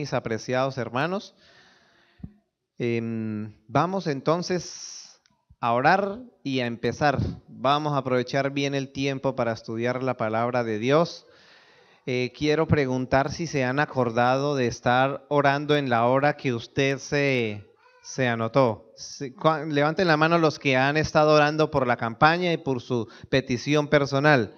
mis apreciados hermanos. Em, vamos entonces a orar y a empezar. Vamos a aprovechar bien el tiempo para estudiar la palabra de Dios. Eh, quiero preguntar si se han acordado de estar orando en la hora que usted se, se anotó. levanten la mano los que han estado orando por la campaña y por su petición personal.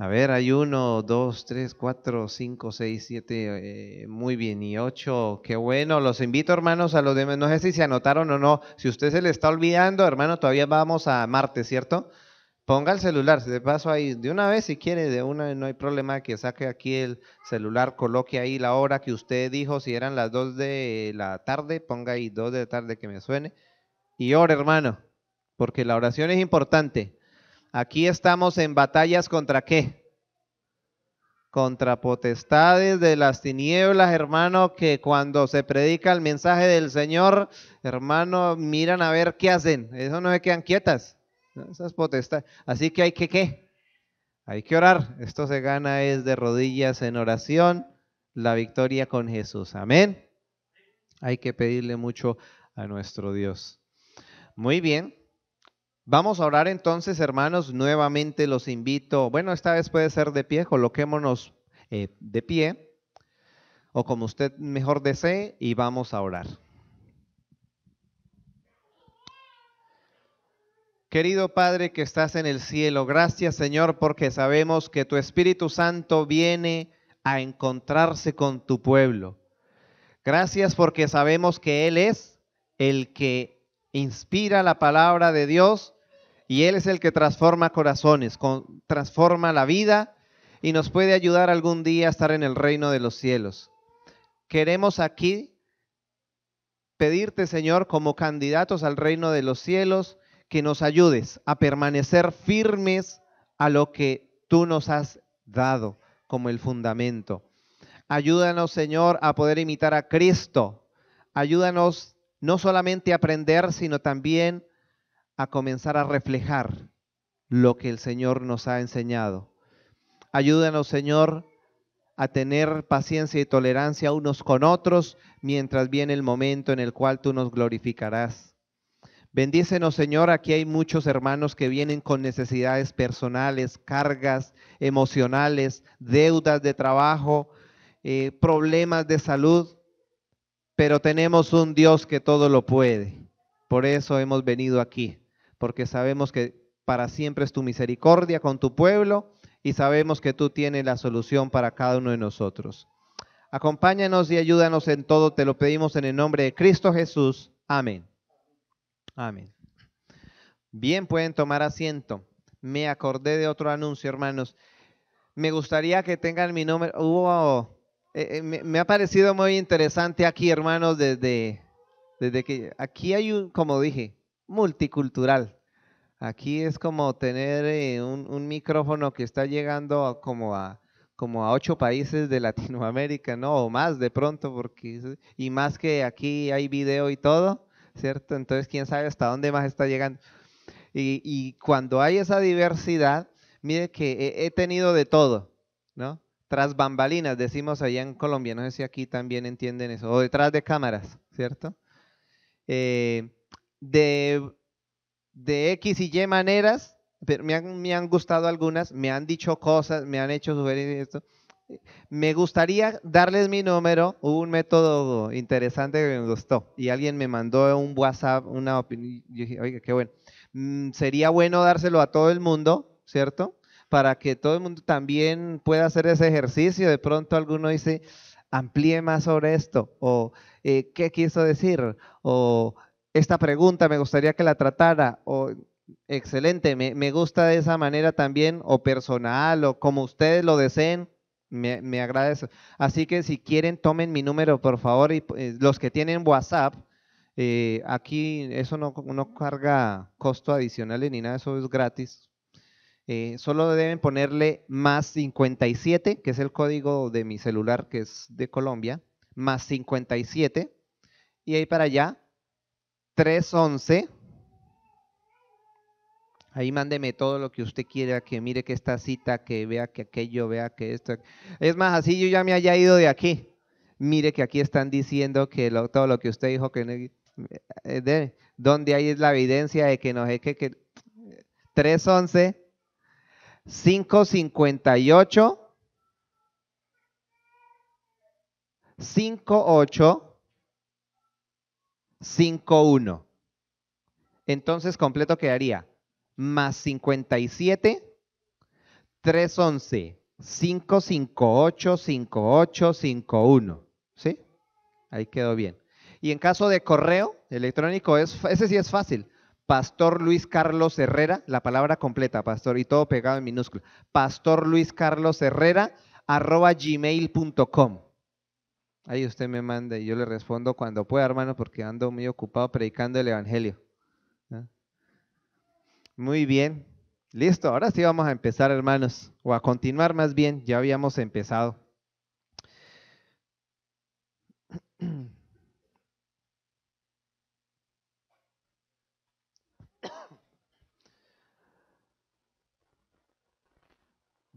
A ver, hay uno, dos, tres, cuatro, cinco, seis, siete, eh, muy bien, y ocho, qué bueno, los invito hermanos a los demás, no sé si se anotaron o no, si usted se le está olvidando, hermano, todavía vamos a martes, ¿cierto? Ponga el celular, si de paso ahí, de una vez si quiere, de una no hay problema que saque aquí el celular, coloque ahí la hora que usted dijo, si eran las dos de la tarde, ponga ahí dos de la tarde que me suene, y ore, hermano, porque la oración es importante, Aquí estamos en batallas contra qué? Contra potestades de las tinieblas, hermano, que cuando se predica el mensaje del Señor, hermano, miran a ver qué hacen. Eso no se quedan quietas. Esas potestades. Así que hay que qué? Hay que orar. Esto se gana es de rodillas en oración, la victoria con Jesús. Amén. Hay que pedirle mucho a nuestro Dios. Muy bien. Vamos a orar entonces, hermanos. Nuevamente los invito. Bueno, esta vez puede ser de pie, coloquémonos eh, de pie o como usted mejor desee y vamos a orar. Querido Padre que estás en el cielo, gracias Señor porque sabemos que tu Espíritu Santo viene a encontrarse con tu pueblo. Gracias porque sabemos que Él es el que inspira la palabra de Dios y Él es el que transforma corazones, transforma la vida y nos puede ayudar algún día a estar en el reino de los cielos. Queremos aquí pedirte, Señor, como candidatos al reino de los cielos, que nos ayudes a permanecer firmes a lo que tú nos has dado como el fundamento. Ayúdanos, Señor, a poder imitar a Cristo. Ayúdanos no solamente a aprender, sino también a comenzar a reflejar lo que el Señor nos ha enseñado. Ayúdanos, Señor, a tener paciencia y tolerancia unos con otros mientras viene el momento en el cual tú nos glorificarás. Bendícenos, Señor, aquí hay muchos hermanos que vienen con necesidades personales, cargas emocionales, deudas de trabajo, eh, problemas de salud, pero tenemos un Dios que todo lo puede. Por eso hemos venido aquí porque sabemos que para siempre es tu misericordia con tu pueblo y sabemos que tú tienes la solución para cada uno de nosotros. Acompáñanos y ayúdanos en todo, te lo pedimos en el nombre de Cristo Jesús. Amén. Amén. Bien, pueden tomar asiento. Me acordé de otro anuncio, hermanos. Me gustaría que tengan mi nombre. Eh, eh, me, me, ha parecido muy interesante aquí, hermanos, desde, desde que aquí hay un, como dije, multicultural. Aquí es como tener eh, un, un, micrófono que está llegando como a como a ocho países de Latinoamérica, ¿no? O más de pronto, porque y más que aquí hay video y todo, ¿cierto? Entonces, quién sabe hasta dónde más está llegando. Y, cuando hay esa diversidad, mire que he, tenido de todo, ¿no? Tras bambalinas, decimos allá en Colombia, no sé si aquí también entienden eso, o detrás de cámaras, ¿cierto? Eh, de, X y Y maneras, pero me, han, gustado algunas, me han dicho cosas, me han hecho sugerir esto. Me gustaría darles mi número. Hubo un método interesante que me gustó y alguien me mandó un WhatsApp, una opinión. Yo dije, oiga, qué bueno. Mm, sería bueno dárselo a todo el mundo, ¿cierto? Para que todo el mundo también pueda hacer ese ejercicio. De pronto alguno dice, amplíe más sobre esto, o eh, qué quiso decir, o esta pregunta me gustaría que la tratara. O, excelente, me, gusta de esa manera también, o personal, o como ustedes lo deseen. Me, me agradece. Así que si quieren, tomen mi número, por favor. Y eh, los que tienen WhatsApp, eh, aquí eso no, carga costo adicional ni nada, eso es gratis. Eh, solo deben ponerle más 57, que es el código de mi celular, que es de Colombia, más 57. Y ahí para allá 3.11. Ahí mándeme todo lo que usted quiera, que mire que esta cita, que vea que aquello, vea que esto. Es más, así yo ya me haya ido de aquí. Mire que aquí están diciendo que todo lo que usted dijo que... Eh, de, donde hay la evidencia de que no sé qué... Que, 3.11, 5.58, 5.8. 5,1. Entonces completo quedaría más 57, 311, 558, 5851. ¿Sí? Ahí quedó bien. Y en caso de correo electrónico, es, ese sí es fácil. Pastor Luis Carlos Herrera, la palabra completa, pastor, y todo pegado en minúsculo, Pastor Luis Carlos Herrera, arroba gmail.com. Ahí usted me manda y yo le respondo cuando pueda, hermano, porque ando muy ocupado predicando el Evangelio. ¿eh? Muy bien. Listo, ahora sí vamos a empezar, hermanos, o a continuar más bien, ya habíamos empezado.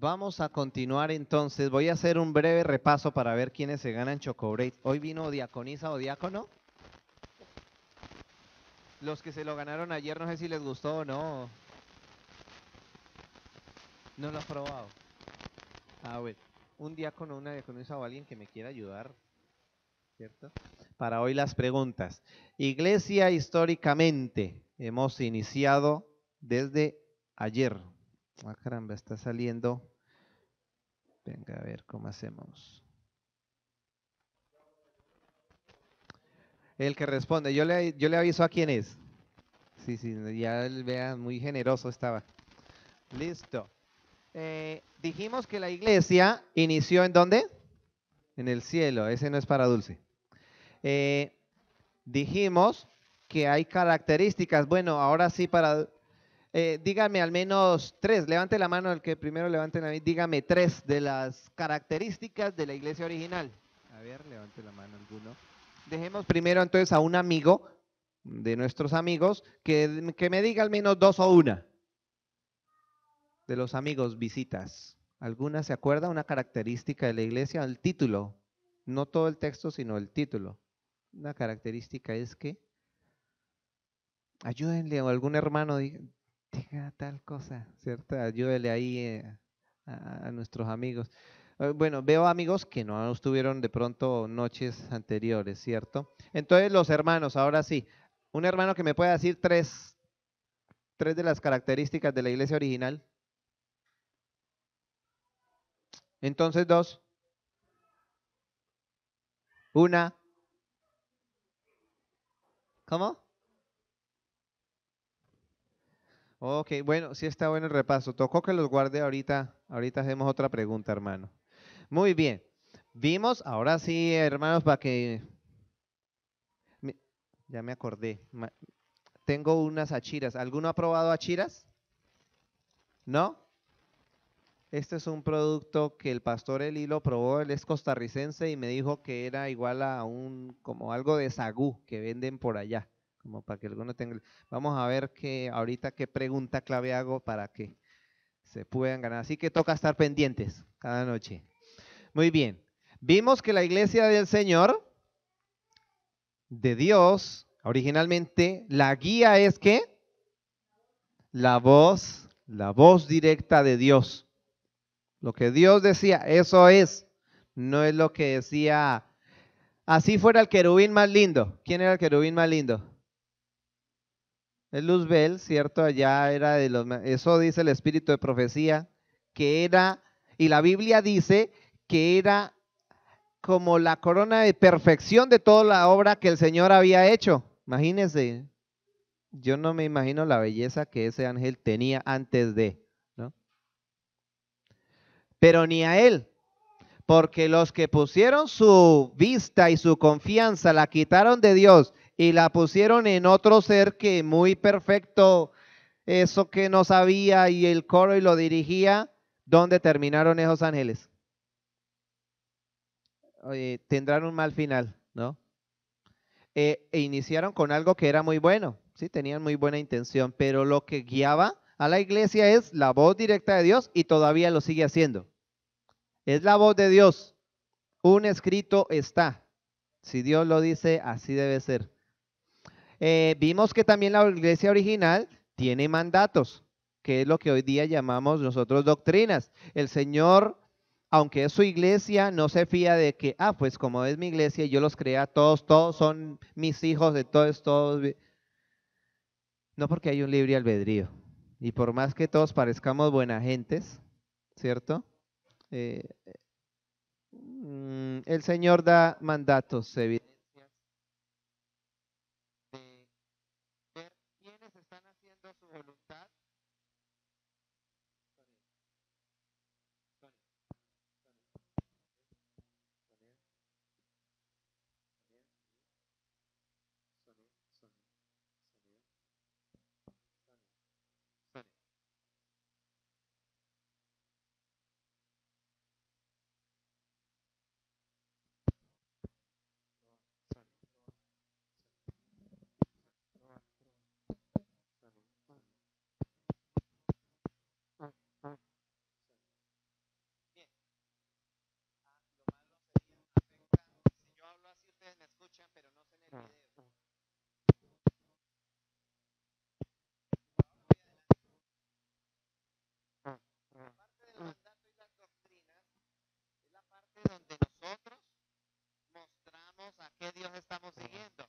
Vamos a continuar entonces. Voy a hacer un breve repaso para ver quiénes se ganan Chocobrate. Hoy vino Diaconisa o Diácono. Los que se lo ganaron ayer, no sé si les gustó o no. No lo ha probado. A ah, ver, un diácono, una diaconisa o alguien que me quiera ayudar, ¿cierto? Para hoy las preguntas. Iglesia históricamente, hemos iniciado desde ayer. Ah, caramba, está saliendo Venga, a ver cómo hacemos. El que responde, yo le, yo le aviso a quién es. Sí, sí, ya vean, muy generoso estaba. Listo. Eh, dijimos que la iglesia inició en dónde? En el cielo, ese no es para dulce. Eh, dijimos que hay características, bueno, ahora sí para eh, dígame al menos tres, levante la mano el que primero levante la mano, dígame tres de las características de la iglesia original. A ver, levante la mano alguno. Dejemos primero entonces a un amigo de nuestros amigos que, que me diga al menos dos o una de los amigos visitas. ¿Alguna se acuerda? Una característica de la iglesia, el título. No todo el texto, sino el título. Una característica es que ayúdenle a algún hermano, tal cosa, ¿cierto? Ayúdele ahí eh, a, nuestros amigos. Eh, bueno, veo amigos que no estuvieron de pronto noches anteriores, ¿cierto? Entonces los hermanos, ahora sí, un hermano que me pueda decir tres, tres de las características de la iglesia original. Entonces dos. Una. ¿Cómo? Ok, bueno, sí está bueno el repaso. Tocó que los guarde ahorita. Ahorita hacemos otra pregunta, hermano. Muy bien. Vimos, ahora sí, hermanos, para que... Ya me acordé. Tengo unas achiras. ¿Alguno ha probado achiras? ¿No? Este es un producto que el pastor Eli lo probó, él es costarricense y me dijo que era igual a un, como algo de sagú que venden por allá como para que alguno tenga. Vamos a ver que ahorita qué pregunta clave hago para que se puedan ganar. Así que toca estar pendientes cada noche. Muy bien. Vimos que la iglesia del Señor, de Dios, originalmente, la guía es que la voz, la voz directa de Dios. Lo que Dios decía, eso es. No es lo que decía, así fuera el querubín más lindo. ¿Quién era el querubín más lindo? Luzbel, ¿cierto? Allá era de los... Eso dice el espíritu de profecía, que era... Y la Biblia dice que era como la corona de perfección de toda la obra que el Señor había hecho. Imagínense, yo no me imagino la belleza que ese ángel tenía antes de, ¿no? Pero ni a él, porque los que pusieron su vista y su confianza la quitaron de Dios y la pusieron en otro ser que muy perfecto, eso que no sabía y el coro y lo dirigía, ¿dónde terminaron esos ángeles? tendrán un mal final, ¿no? Eh, e iniciaron con algo que era muy bueno, sí, tenían muy buena intención, pero lo que guiaba a la iglesia es la voz directa de Dios y todavía lo sigue haciendo. Es la voz de Dios. Un escrito está. Si Dios lo dice, así debe ser. Eh, vimos que también la iglesia original tiene mandatos, que es lo que hoy día llamamos nosotros doctrinas. El Señor, aunque es su iglesia, no se fía de que, ah, pues como es mi iglesia, yo los crea a todos, todos son mis hijos, de todos, todos. No porque hay un libre albedrío. Y por más que todos parezcamos buenas gentes, ¿cierto? Eh, mm, el Señor da mandatos, evidentemente Bien, si yo hablo así, ustedes me escuchan, pero no en el video. La parte de mandato y las doctrinas es la parte donde nosotros mostramos a qué Dios estamos siguiendo.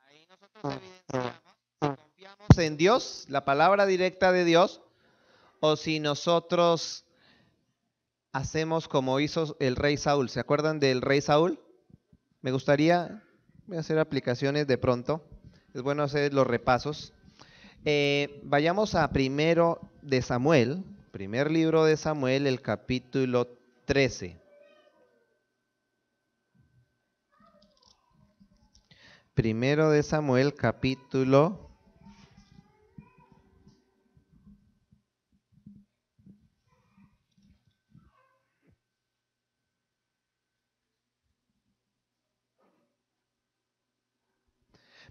Ahí nosotros evidenciamos que confiamos en Dios, la palabra directa de Dios o si nosotros hacemos como hizo el rey Saúl. ¿Se acuerdan del rey Saúl? Me gustaría voy a hacer aplicaciones de pronto. Es bueno hacer los repasos. Eh, vayamos a primero de Samuel, primer libro de Samuel, el capítulo 13. Primero de Samuel, capítulo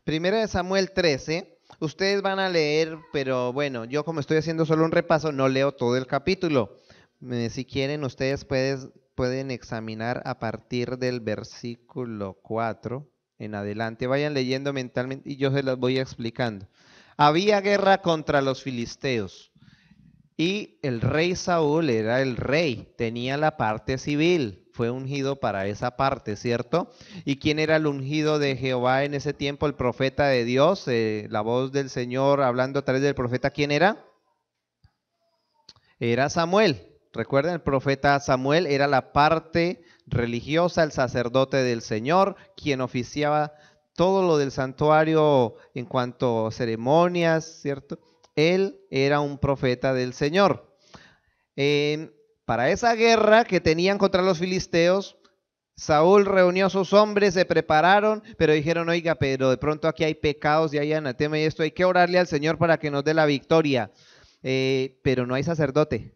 Primera de Samuel 13. Ustedes van a leer, pero bueno, yo como estoy haciendo solo un repaso, no leo todo el capítulo. Eh, si quieren, ustedes pueden examinar a partir del versículo 4 en adelante. Vayan leyendo mentalmente y yo se las voy explicando. Había guerra contra los filisteos y el rey Saúl era el rey, tenía la parte civil fue ungido para esa parte, ¿cierto? ¿Y quién era el ungido de Jehová en ese tiempo? El profeta de Dios, eh, la voz del Señor hablando a través del profeta, ¿quién era? Era Samuel. Recuerden, el profeta Samuel era la parte religiosa, el sacerdote del Señor, quien oficiaba todo lo del santuario en cuanto a ceremonias, ¿cierto? Él era un profeta del Señor. En... Para esa guerra que tenían contra los filisteos, Saúl reunió a sus hombres, se prepararon, pero dijeron, oiga, pero de pronto aquí hay pecados y hay anatema y esto, hay que orarle al Señor para que nos dé la victoria. Eh, pero no hay sacerdote.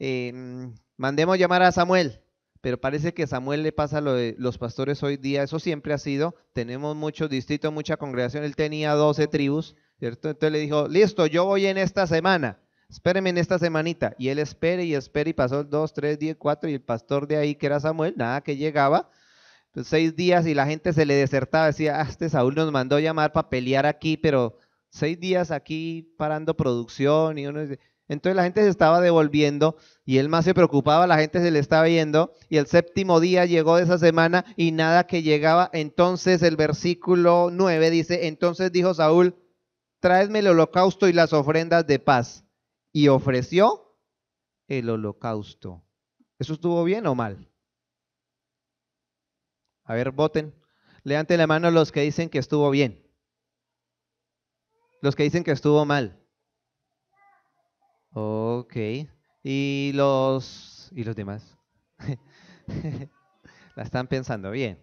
Em, mandemos llamar a Samuel, pero parece que Samuel le pasa lo de los pastores hoy día, eso siempre ha sido, tenemos muchos distritos, mucha congregación, él tenía 12 tribus, ¿cierto? Entonces le dijo, listo, yo voy en esta semana espéreme en esta semanita. Y él espere y espere y pasó dos, tres, diez, cuatro y el pastor de ahí, que era Samuel, nada que llegaba. Pues seis días y la gente se le desertaba, decía, ah, este Saúl nos mandó llamar para pelear aquí, pero seis días aquí parando producción y uno entonces la gente se estaba devolviendo y él más se preocupaba, la gente se le estaba yendo y el séptimo día llegó de esa semana y nada que llegaba. Entonces el versículo 9 dice, entonces dijo Saúl, tráeme el holocausto y las ofrendas de paz y ofreció el holocausto. ¿Eso estuvo bien o mal? A ver, voten. Levanten la mano los que dicen que estuvo bien. Los que dicen que estuvo mal. Ok. Y los, y los demás. la están pensando bien.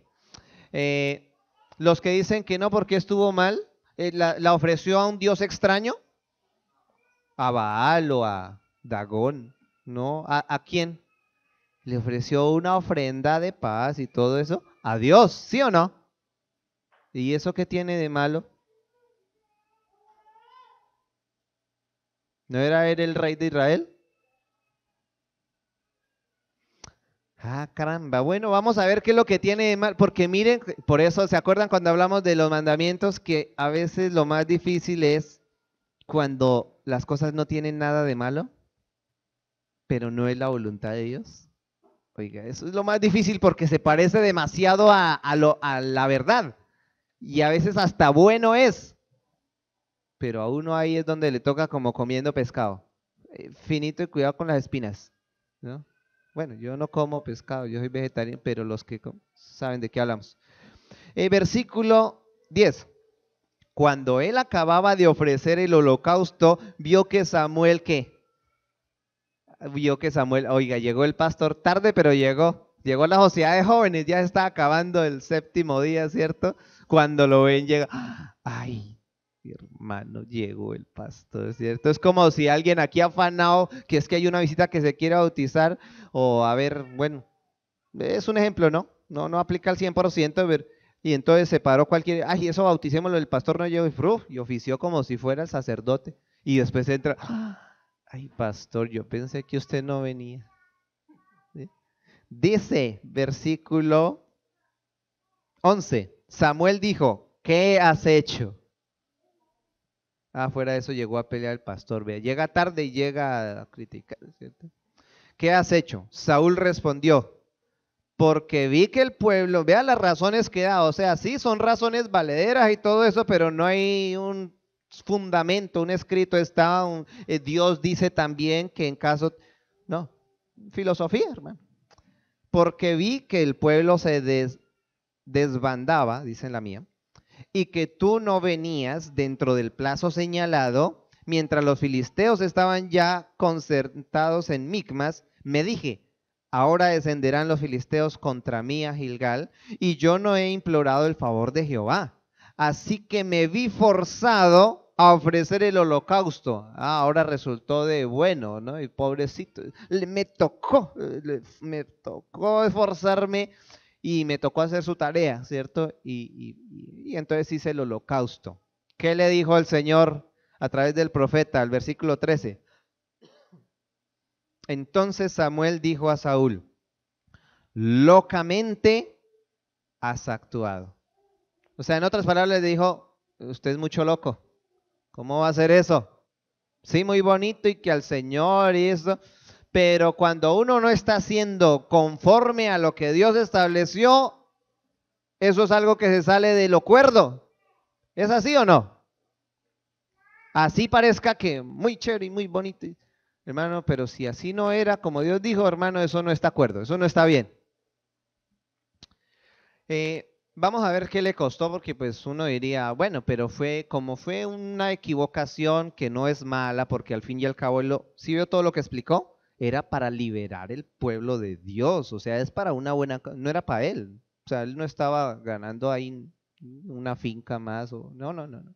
Eh, los que dicen que no porque estuvo mal, eh, la ofreció a un Dios extraño a Baal o a Dagón, ¿no? ¿A, quién? Le ofreció una ofrenda de paz y todo eso a Dios, ¿sí o no? ¿Y eso qué tiene de malo? ¿No era él el rey de Israel? Ah, caramba. Bueno, vamos a ver qué es lo que tiene de mal. Porque miren, por eso, ¿se acuerdan cuando hablamos de los mandamientos? Que a veces lo más difícil es cuando las cosas no tienen nada de malo, pero no es la voluntad de Dios. Oiga, eso es lo más difícil porque se parece demasiado a, la verdad. Y a veces hasta bueno es. Pero a uno ahí es donde le toca como comiendo pescado. Eh, finito y cuidado con las espinas. ¿no? Bueno, yo no como pescado, yo soy vegetariano, pero los que saben de qué hablamos. Eh, versículo 10. Cuando él acababa de ofrecer el holocausto, vio que Samuel, ¿qué? Vio que Samuel, oiga, llegó el pastor tarde, pero llegó. Llegó la sociedad de jóvenes, ya está acabando el séptimo día, ¿cierto? Cuando lo ven, llega, ay, hermano, llegó el pastor, ¿cierto? Es como si alguien aquí afanado, que es que hay una visita que se quiere bautizar, o a ver, bueno, es un ejemplo, ¿no? No, no aplica al 100%, ver y entonces se paró cualquier, ay, eso bauticémoslo, el pastor no llegó y, ofició como si fuera el sacerdote. Y después entra, ah, ay, pastor, yo pensé que usted no venía. Dice, versículo 11, Samuel dijo, ¿qué has hecho? Afuera ah, fuera de eso llegó a pelear el pastor, vea, llega tarde y llega a criticar, ¿cierto? ¿Qué has hecho? Saúl respondió, porque vi que el pueblo, vea las razones que da, o sea, sí son razones valederas y todo eso, pero no hay un fundamento, un escrito está, un, eh, Dios dice también que en caso, no, filosofía, hermano, porque vi que el pueblo se desbandaba, dice la mía, y que tú no venías dentro del plazo señalado, mientras los filisteos estaban ya concertados en Micmas, me dije, Ahora descenderán los filisteos contra mí a Gilgal, y yo no he implorado el favor de Jehová. Así que me vi forzado a ofrecer el holocausto. Ah, ahora resultó de bueno, ¿no? Y pobrecito, me tocó, me tocó esforzarme y me tocó hacer su tarea, ¿cierto? Y, entonces hice el holocausto. ¿Qué le dijo el Señor a través del profeta? El versículo 13. Entonces Samuel dijo a Saúl, locamente has actuado. O sea, en otras palabras le dijo, usted es mucho loco. ¿Cómo va a hacer eso? Sí, muy bonito y que al Señor y eso. Pero cuando uno no está haciendo conforme a lo que Dios estableció, eso es algo que se sale de lo cuerdo. ¿Es así o no? Así parezca que muy chévere y muy bonito. Hermano, pero si así no era, como Dios dijo, hermano, eso no está acuerdo, eso no está bien. Eh, vamos a ver qué le costó, porque pues uno diría, bueno, pero fue como fue una equivocación que no es mala, porque al fin y al cabo, lo, ¿sí todo lo que explicó? Era para liberar el pueblo de Dios, o sea, es para una buena, no era para él, o sea, él no estaba ganando ahí una finca más, o no, no, no, no.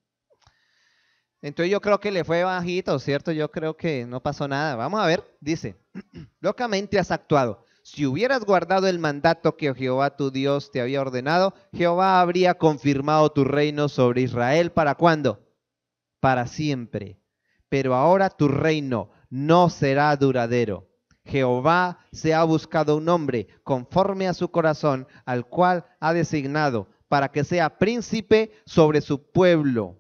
Entonces yo creo que le fue bajito, ¿cierto? Yo creo que no pasó nada. Vamos a ver, dice, locamente has actuado. Si hubieras guardado el mandato que Jehová tu Dios te había ordenado, Jehová habría confirmado tu reino sobre Israel. ¿Para cuándo? Para siempre. Pero ahora tu reino no será duradero. Jehová se ha buscado un hombre conforme a su corazón, al cual ha designado para que sea príncipe sobre su pueblo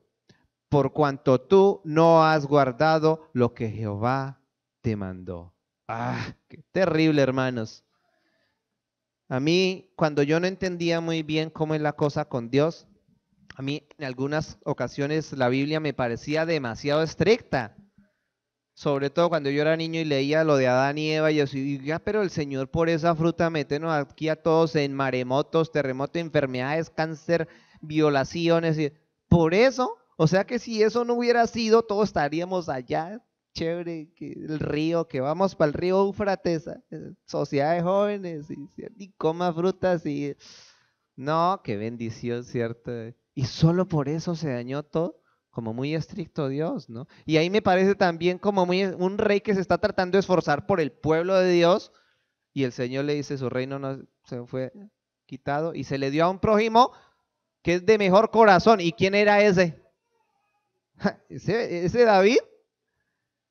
por cuanto tú no has guardado lo que Jehová te mandó. Ah, qué terrible, hermanos. A mí, cuando yo no entendía muy bien cómo es la cosa con Dios, a mí en algunas ocasiones la Biblia me parecía demasiado estricta. Sobre todo cuando yo era niño y leía lo de Adán y Eva, y yo decía, ah, pero el Señor por esa fruta metenos aquí a todos en maremotos, terremotos, enfermedades, cáncer, violaciones. Por eso o sea que si eso no hubiera sido, todos estaríamos allá, chévere, que el río, que vamos para el río Ufratesa eh, sociedad de jóvenes, y, coma frutas y... No, qué bendición, ¿cierto? Eh. Y solo por eso se dañó todo, como muy estricto Dios, ¿no? Y ahí me parece también como muy, un rey que se está tratando de esforzar por el pueblo de Dios, y el Señor le dice, su reino no se fue quitado, y se le dio a un prójimo que es de mejor corazón. ¿Y quién era ese? ¿Ese, David?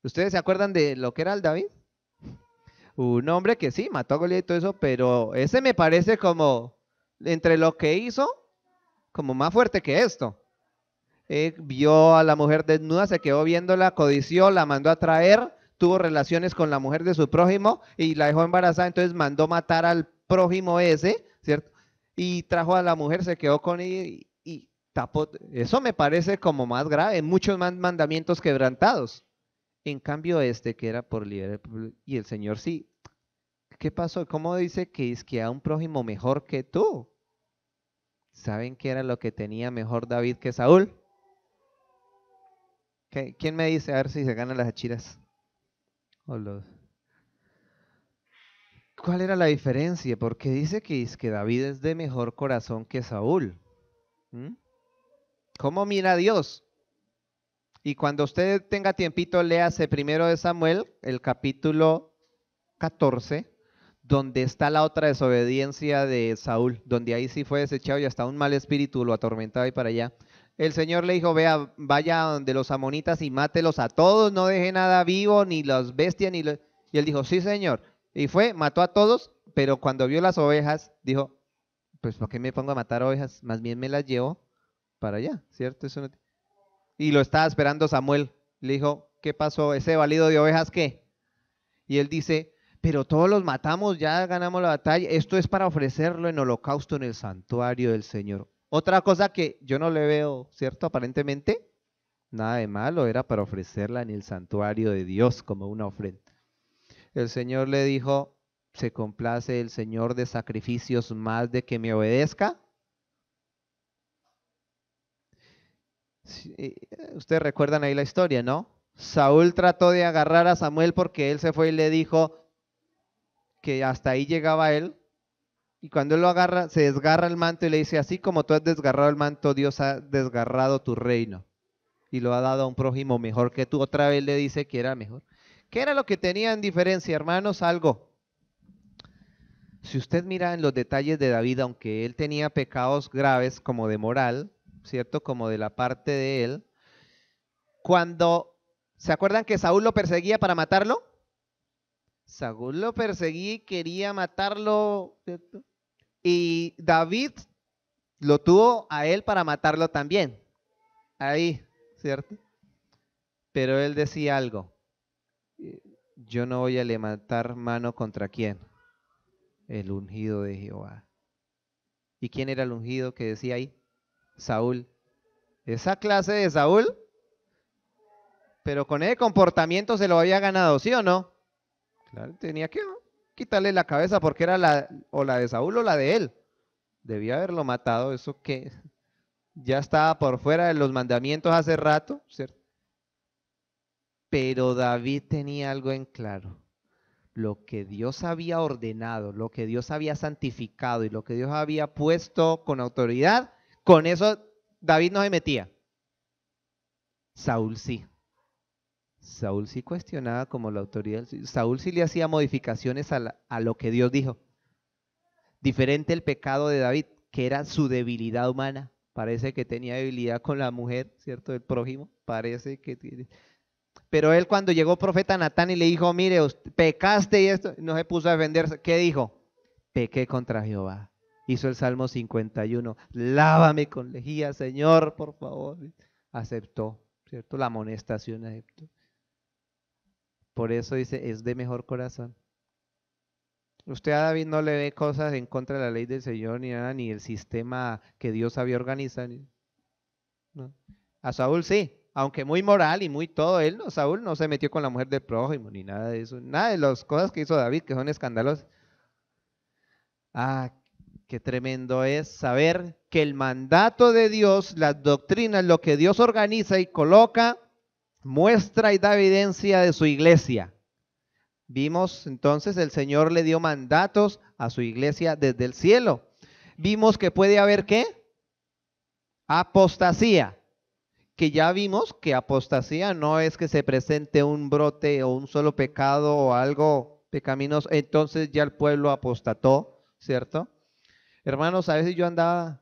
¿Ustedes se acuerdan de lo que era el David? Un hombre que sí, mató a Goliat y todo eso, pero ese me parece como, entre lo que hizo, como más fuerte que esto. Eh, vio a la mujer desnuda, se quedó viéndola, codició, la mandó a traer, tuvo relaciones con la mujer de su prójimo y la dejó embarazada, entonces mandó matar al prójimo ese, ¿cierto? Y trajo a la mujer, se quedó con ella y, eso me parece como más grave, muchos más mandamientos quebrantados. En cambio este que era por libre y el Señor sí. ¿Qué pasó? ¿Cómo dice que es que a un prójimo mejor que tú? ¿Saben qué era lo que tenía mejor David que Saúl? ¿Quién me dice a ver si se ganan las achiras? ¿Cuál era la diferencia? Porque dice que, es que David es de mejor corazón que Saúl. ¿Mm? ¿Cómo mira Dios? Y cuando usted tenga tiempito, léase primero de Samuel, el capítulo 14, donde está la otra desobediencia de Saúl, donde ahí sí fue desechado y hasta un mal espíritu lo atormentaba y para allá. El Señor le dijo, vea, vaya donde los amonitas y mátelos a todos, no deje nada vivo, ni las bestias, ni Y él dijo, sí, Señor. Y fue, mató a todos, pero cuando vio las ovejas, dijo, pues ¿por qué me pongo a matar ovejas? Más bien me las llevo para allá, ¿cierto? y lo estaba esperando Samuel. Le dijo, ¿qué pasó? ¿Ese valido de ovejas qué? Y él dice, pero todos los matamos, ya ganamos la batalla. Esto es para ofrecerlo en holocausto en el santuario del Señor. Otra cosa que yo no le veo, ¿cierto? Aparentemente, nada de malo, era para ofrecerla en el santuario de Dios como una ofrenda. El Señor le dijo, se complace el Señor de sacrificios más de que me obedezca Eh, ustedes recuerdan ahí la historia, ¿no? Saúl trató de agarrar a Samuel porque él se fue y le dijo que hasta ahí llegaba él. Y cuando él lo agarra, se desgarra el manto y le dice, así como tú has desgarrado el manto, Dios ha desgarrado tu reino y lo ha dado a un prójimo mejor que tú. Otra vez le dice que era mejor. ¿Qué era lo que tenía en diferencia, hermanos? Algo. Si usted mira en los detalles de David, aunque él tenía pecados graves como de moral, ¿cierto? Como de la parte de él. Cuando, ¿se acuerdan que Saúl lo perseguía para matarlo? Saúl lo perseguía y quería matarlo, Y David lo tuvo a él para matarlo también. Ahí, ¿cierto? Pero él decía algo. Eh, Yo no voy a levantar mano contra quién. El ungido de Jehová. ¿Y quién era el ungido que decía ahí? Saúl. Esa clase de Saúl, pero con ese comportamiento se lo había ganado, ¿sí o no? Claro, tenía que quitarle la cabeza porque era la, o la de Saúl o la de él. Debía haberlo matado, eso que ya estaba por fuera de los mandamientos hace rato, ¿cierto? Pero David tenía algo en claro. Lo que Dios había ordenado, lo que Dios había santificado y lo que Dios había puesto con autoridad, con eso David no se metía. Saúl sí. Saúl sí cuestionaba como la autoridad. Saúl sí le hacía modificaciones a, lo que Dios dijo. Diferente el pecado de David, que era su debilidad humana. Parece que tenía debilidad con la mujer, ¿cierto? El prójimo. Parece que tiene. Pero él cuando llegó profeta Natán y le dijo, mire, pecaste y esto, no se puso a defenderse. ¿Qué dijo? Pequé contra Jehová hizo el Salmo 51. Lávame con lejía, Señor, por favor. Aceptó, ¿cierto? La amonestación aceptó. Por eso dice, es de mejor corazón. Usted a David no le ve cosas en contra de la ley del Señor, ni nada, ni el sistema que Dios había organizado. A Saúl sí, aunque muy moral y muy todo, él no, Saúl no se metió con la mujer del prójimo, ni nada de eso, nada de las cosas que hizo David, que son escandalosas. Ah, Qué tremendo es saber que el mandato de Dios, las doctrinas, lo que Dios organiza y coloca, muestra y da evidencia de su iglesia. Vimos entonces el Señor le dio mandatos a su iglesia desde el cielo. Vimos que puede haber qué? Apostasía. Que ya vimos que apostasía no es que se presente un brote o un solo pecado o algo pecaminoso, Entonces ya el pueblo apostató, ¿cierto? Hermanos, a veces yo andaba,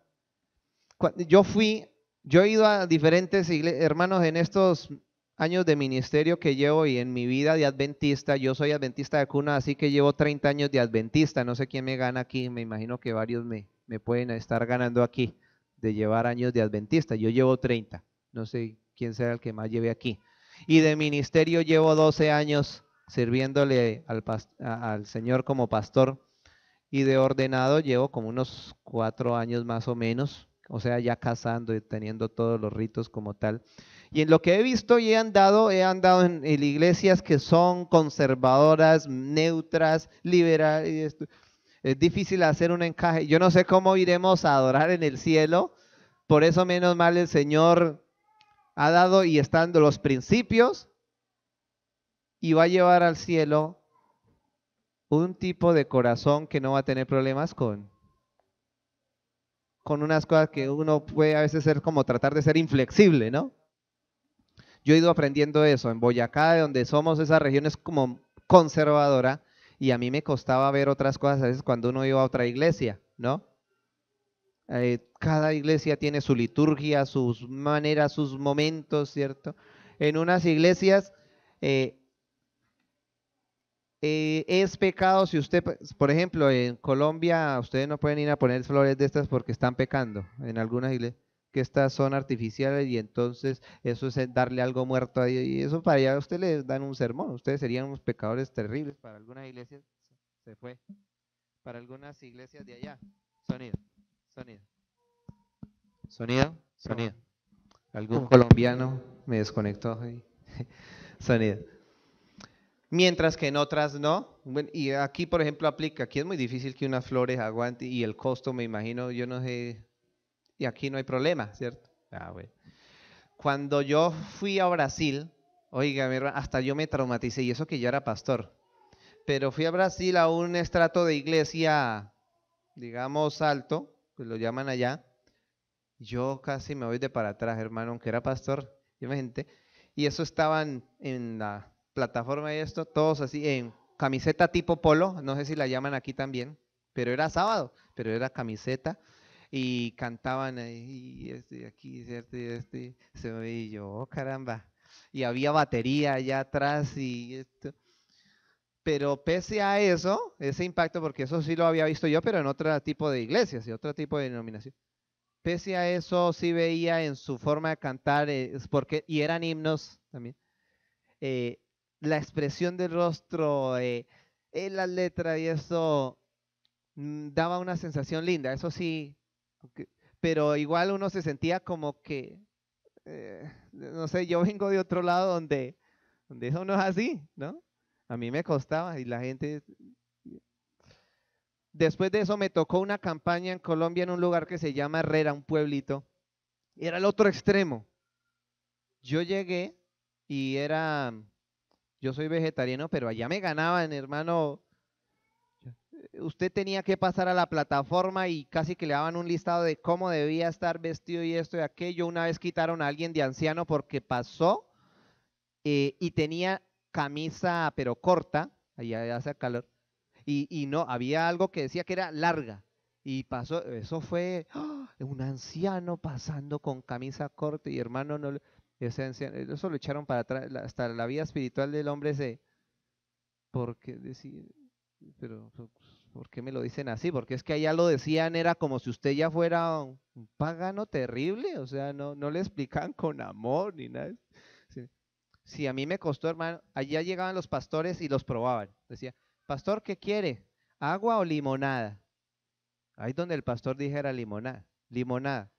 yo fui, yo he ido a diferentes iglesias, hermanos, en estos años de ministerio que llevo y en mi vida de adventista, yo soy adventista de cuna, así que llevo 30 años de adventista, no sé quién me gana aquí, me imagino que varios me, me pueden estar ganando aquí de llevar años de adventista, yo llevo 30, no sé quién será el que más lleve aquí. Y de ministerio llevo 12 años sirviéndole al, al Señor como pastor y de ordenado llevo como unos cuatro años más o menos, o sea, ya casando y teniendo todos los ritos como tal. Y en lo que he visto y he andado, he andado en, iglesias que son conservadoras, neutras, liberales. Es difícil hacer un encaje. Yo no sé cómo iremos a adorar en el cielo. Por eso menos mal el Señor ha dado y estando los principios y va a llevar al cielo un tipo de corazón que no va a tener problemas con, con unas cosas que uno puede a veces ser como tratar de ser inflexible, ¿no? Yo he ido aprendiendo eso. En Boyacá, de donde somos, esa región es como conservadora y a mí me costaba ver otras cosas a veces cuando uno iba a otra iglesia, ¿no? Eh, cada iglesia tiene su liturgia, sus maneras, sus momentos, ¿cierto? En unas iglesias eh, eh, es pecado si usted, pues, por ejemplo, en Colombia ustedes no pueden ir a poner flores de estas porque están pecando en algunas iglesias que estas son artificiales y entonces eso es eh, darle algo muerto ahí, y eso para allá ustedes le dan un sermón, ustedes serían unos pecadores terribles para algunas iglesias, se fue, para algunas iglesias de allá, sonido, sonido, sonido, sonido, algún colombiano me desconectó, sonido mientras que en otras no. Y aquí, por ejemplo, aplica, aquí es muy difícil que unas flores aguante y el costo, me imagino, yo no sé, y aquí no hay problema, ¿cierto? Ah, bueno. Cuando yo fui a Brasil, oiga, hasta yo me traumaticé, y eso que yo era pastor, pero fui a Brasil a un estrato de iglesia, digamos, alto, que lo llaman allá, yo casi me voy de para atrás, hermano, aunque era pastor, imagínate. gente, y eso estaban en la plataforma y esto, todos así en camiseta tipo polo, no sé si la llaman aquí también, pero era sábado, pero era camiseta y cantaban ahí, este, aquí, cierto, este, este, se me yo, oh, caramba, y había batería allá atrás y esto. Pero pese a eso, ese impacto, porque eso sí lo había visto yo, pero en otro tipo de iglesias y otro tipo de denominación. Pese a eso, sí veía en su forma de cantar, eh, porque, y eran himnos también, eh, la expresión del rostro, en eh, eh, la letra y eso mm, daba una sensación linda, eso sí, pero igual uno se sentía como que, eh, no sé, yo vengo de otro lado donde, donde eso no es así, ¿no? A mí me costaba y la gente... Después de eso me tocó una campaña en Colombia en un lugar que se llama Herrera, un pueblito. Era el otro extremo. Yo llegué y era yo soy vegetariano, pero allá me ganaban, hermano. Usted tenía que pasar a la plataforma y casi que le daban un listado de cómo debía estar vestido y esto y aquello. Una vez quitaron a alguien de anciano porque pasó eh, y tenía camisa pero corta, allá hace calor, y, no, había algo que decía que era larga. Y pasó, eso fue ¡ah! un anciano pasando con camisa corta y hermano, no, eh, eso lo echaron para atrás, hasta la vida espiritual del hombre se... Porque decir, pero pues, ¿por qué me lo dicen así? Porque es que allá lo decían, era como si usted ya fuera un, pagano terrible, o sea, no, no le explican con amor ni nada. Si sí. a mí me costó, hermano, allá llegaban los pastores y los probaban. Decía, pastor, ¿qué quiere? ¿Agua o limonada? Ahí donde el pastor dijera limonada, limonada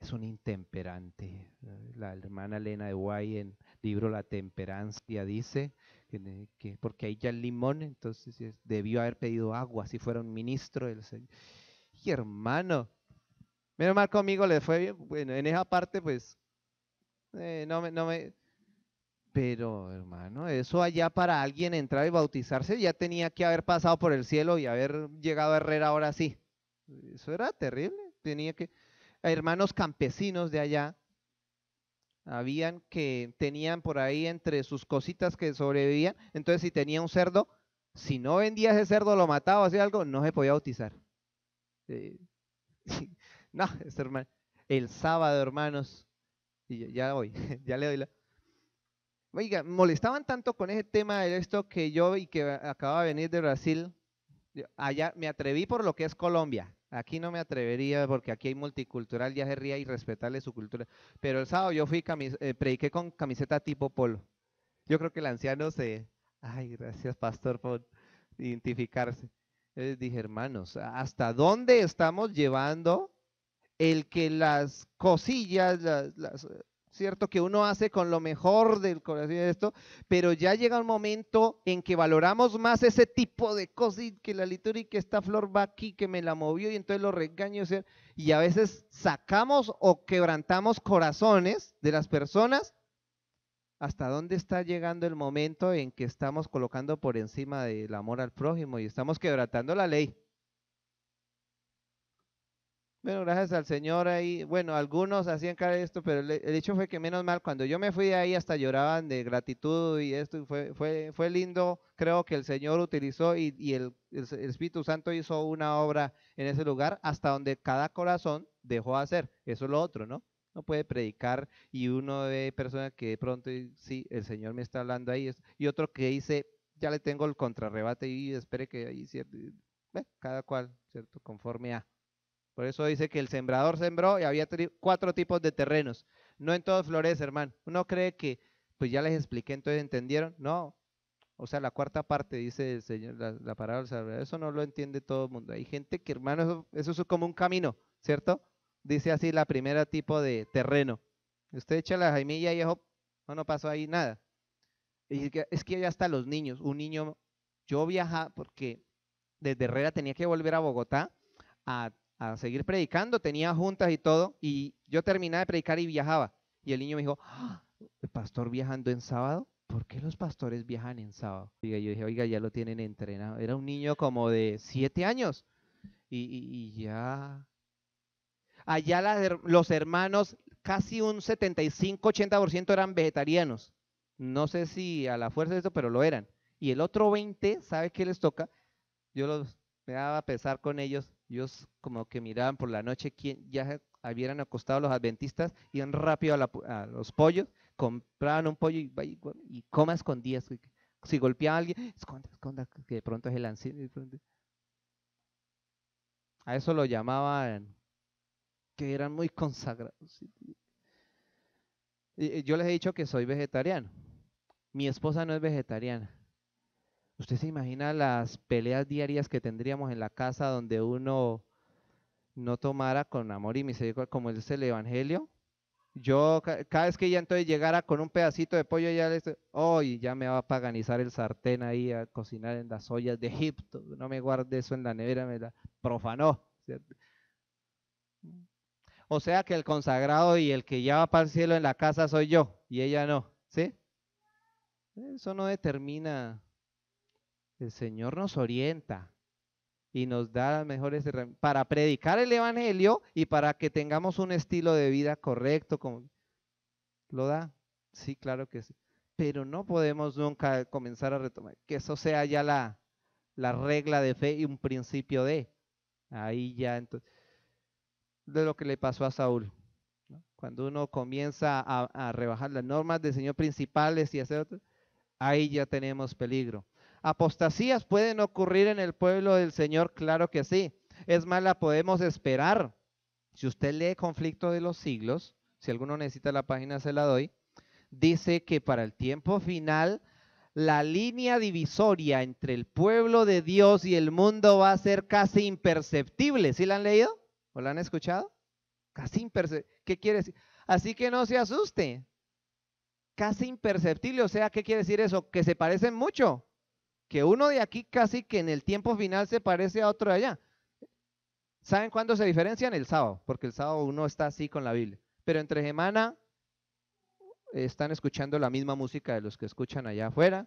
es un intemperante. La hermana Elena de Guay en libro La Temperancia dice que, porque hay ya el limón, entonces debió haber pedido agua si fuera un ministro del Señor. Y hermano, menos mal conmigo le fue bien. Bueno, en esa parte pues eh, no me... No me pero hermano, eso allá para alguien entrar y bautizarse ya tenía que haber pasado por el cielo y haber llegado a Herrera ahora sí. Eso era terrible. Tenía que, hermanos campesinos de allá, habían que tenían por ahí entre sus cositas que sobrevivían, entonces si tenía un cerdo, si no vendía ese cerdo, lo mataba o hacía algo, no se podía bautizar. Eh, no, este hermano, el sábado, hermanos, y ya hoy ya le doy la... Oiga, molestaban tanto con ese tema de esto que yo y que acaba de venir de Brasil, allá me atreví por lo que es Colombia. Aquí no me atrevería porque aquí hay multicultural, ya se ría y respetarle su cultura. Pero el sábado yo fui, eh, prediqué con camiseta tipo polo. Yo creo que el anciano se... Ay, gracias pastor por identificarse. Les dije, hermanos, ¿hasta dónde estamos llevando el que las cosillas, las, las, ¿cierto? Que uno hace con lo mejor del corazón de esto, pero ya llega un momento en que valoramos más ese tipo de cosas que la liturgia y que esta flor va aquí, que me la movió y entonces lo regaño, y a veces sacamos o quebrantamos corazones de las personas. ¿Hasta dónde está llegando el momento en que estamos colocando por encima del amor al prójimo y estamos quebrantando la ley? Bueno, gracias al Señor ahí. Bueno, algunos hacían cara de esto, pero el, hecho fue que menos mal, cuando yo me fui de ahí hasta lloraban de gratitud y esto, fue, fue, fue lindo. Creo que el Señor utilizó y, el, Espíritu Santo hizo una obra en ese lugar hasta donde cada corazón dejó de hacer. Eso es lo otro, ¿no? No puede predicar y uno de personas que de pronto, sí, el Señor me está hablando ahí, y otro que dice, ya le tengo el contrarrebate y espere que ahí, cierto, cada cual, ¿cierto? Conforme a. Por eso dice que el sembrador sembró y había cuatro tipos de terrenos. No en todos florece, hermano. Uno cree que, pues ya les expliqué, entonces entendieron. No. O sea, la cuarta parte dice el Señor, la, palabra Eso no lo entiende todo el mundo. Hay gente que, hermano, eso, es como un camino, ¿cierto? Dice así la primera tipo de terreno. Usted echa la jaimilla y no, no pasó ahí nada. Y es que ya hasta los niños. Un niño, yo viajaba porque desde Herrera tenía que volver a Bogotá a a seguir predicando, tenía juntas y todo, y yo terminaba de predicar y viajaba. Y el niño me dijo, ah, ¿el pastor viajando en sábado? ¿Por qué los pastores viajan en sábado? Y yo dije, oiga, ya lo tienen entrenado. Era un niño como de siete años. Y, ya... Allá los hermanos, casi un 75-80% eran vegetarianos. No sé si a la fuerza de eso, pero lo eran. Y el otro 20, ¿sabe qué les toca? Yo los, me daba a pesar con ellos ellos como que miraban por la noche quién ya habían acostado los adventistas, iban rápido a, los pollos, compraban un pollo y, y coma escondidas. Si golpeaba a alguien, esconda, esconda, que de pronto es el anciano. A eso lo llamaban que eran muy consagrados. Yo les he dicho que soy vegetariano. Mi esposa no es vegetariana. Usted se imagina las peleas diarias que tendríamos en la casa donde uno no tomara con amor y misericordia, como es este, el Evangelio. Yo, cada vez que ella entonces llegara con un pedacito de pollo, ya le hoy ya me va a paganizar el sartén ahí a cocinar en las ollas de Egipto. No me guarde eso en la nevera, me la profanó. O sea que el consagrado y el que ya va para el cielo en la casa soy yo y ella no, ¿sí? Eso no determina el Señor nos orienta y nos da las mejores herramientas para predicar el Evangelio y para que tengamos un estilo de vida correcto. como ¿Lo da? Sí, claro que sí. Pero no podemos nunca comenzar a retomar. Que eso sea ya la, regla de fe y un principio de. Ahí ya, entonces, de lo que le pasó a Saúl. Cuando uno comienza a, rebajar las normas del Señor principales y hacer otras, ahí ya tenemos peligro. ¿Apostasías pueden ocurrir en el pueblo del Señor? Claro que sí. Es más, la podemos esperar. Si usted lee Conflicto de los Siglos, si alguno necesita la página se la doy, dice que para el tiempo final la línea divisoria entre el pueblo de Dios y el mundo va a ser casi imperceptible. ¿Sí la han leído? ¿O la han escuchado? Casi imperceptible. ¿Qué quiere decir? Así que no se asuste. Casi imperceptible. O sea, ¿qué quiere decir eso? Que se parecen mucho que uno de aquí casi que en el tiempo final se parece a otro de allá. ¿Saben cuándo se diferencian? El sábado, porque el sábado uno está así con la Biblia. Pero entre semana están escuchando la misma música de los que escuchan allá afuera,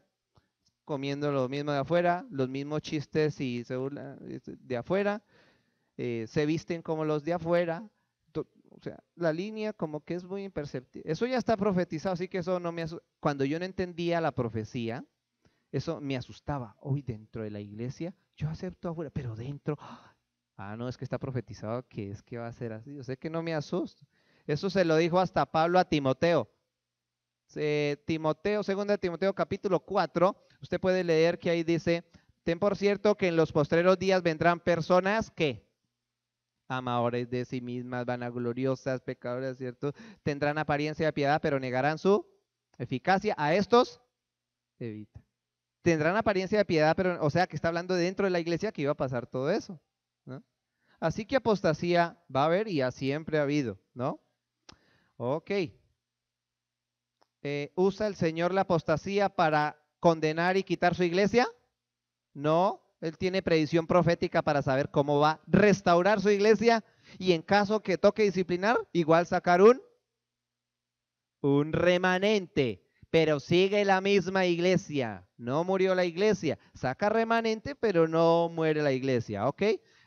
comiendo lo mismo de afuera, los mismos chistes y se de afuera, eh, se visten como los de afuera. O sea, la línea como que es muy imperceptible. Eso ya está profetizado, así que eso no me... Cuando yo no entendía la profecía, eso me asustaba. Hoy dentro de la iglesia, yo acepto afuera, pero dentro, ah, no, es que está profetizado que es que va a ser así. Yo sé que no me asusto. Eso se lo dijo hasta Pablo a Timoteo. Timoteo, 2 Timoteo capítulo 4, usted puede leer que ahí dice, ten por cierto que en los postreros días vendrán personas que amadores de sí mismas, vanagloriosas, pecadoras, ¿cierto? Tendrán apariencia de piedad, pero negarán su eficacia. A estos evita tendrán apariencia de piedad, pero o sea que está hablando dentro de la iglesia que iba a pasar todo eso. Así que apostasía va a haber y ha siempre ha habido, ¿no? Ok. Eh, ¿Usa el Señor la apostasía para condenar y quitar su iglesia? No, Él tiene predicción profética para saber cómo va a restaurar su iglesia y en caso que toque disciplinar, igual sacar un, un remanente pero sigue la misma iglesia. No murió la iglesia. Saca remanente, pero no muere la iglesia. ¿Ok?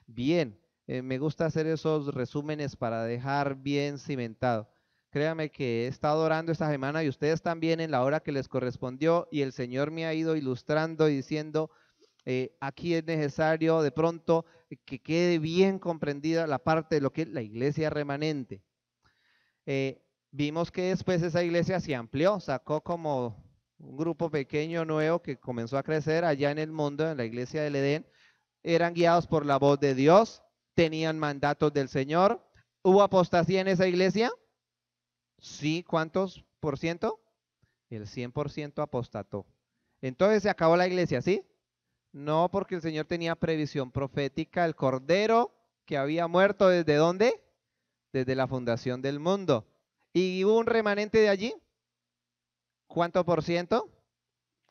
Bien. Eh, me gusta hacer esos resúmenes para dejar bien cimentado. Créame que he estado orando esta semana y ustedes también en la hora que les correspondió y el Señor me ha ido ilustrando y diciendo, eh, aquí es necesario de pronto que quede bien comprendida la parte de lo que es la iglesia remanente. Eh, Vimos que después esa iglesia se amplió, sacó como un grupo pequeño nuevo que comenzó a crecer allá en el mundo, en la iglesia del Edén. Eran guiados por la voz de Dios, tenían mandatos del Señor. ¿Hubo apostasía en esa iglesia? Sí, ¿cuántos por ciento? El 100% apostató. Entonces se acabó la iglesia, ¿sí? No, porque el Señor tenía previsión profética, el cordero que había muerto desde dónde? Desde la fundación del mundo. ¿Y hubo un remanente de allí? ¿Cuánto por ciento?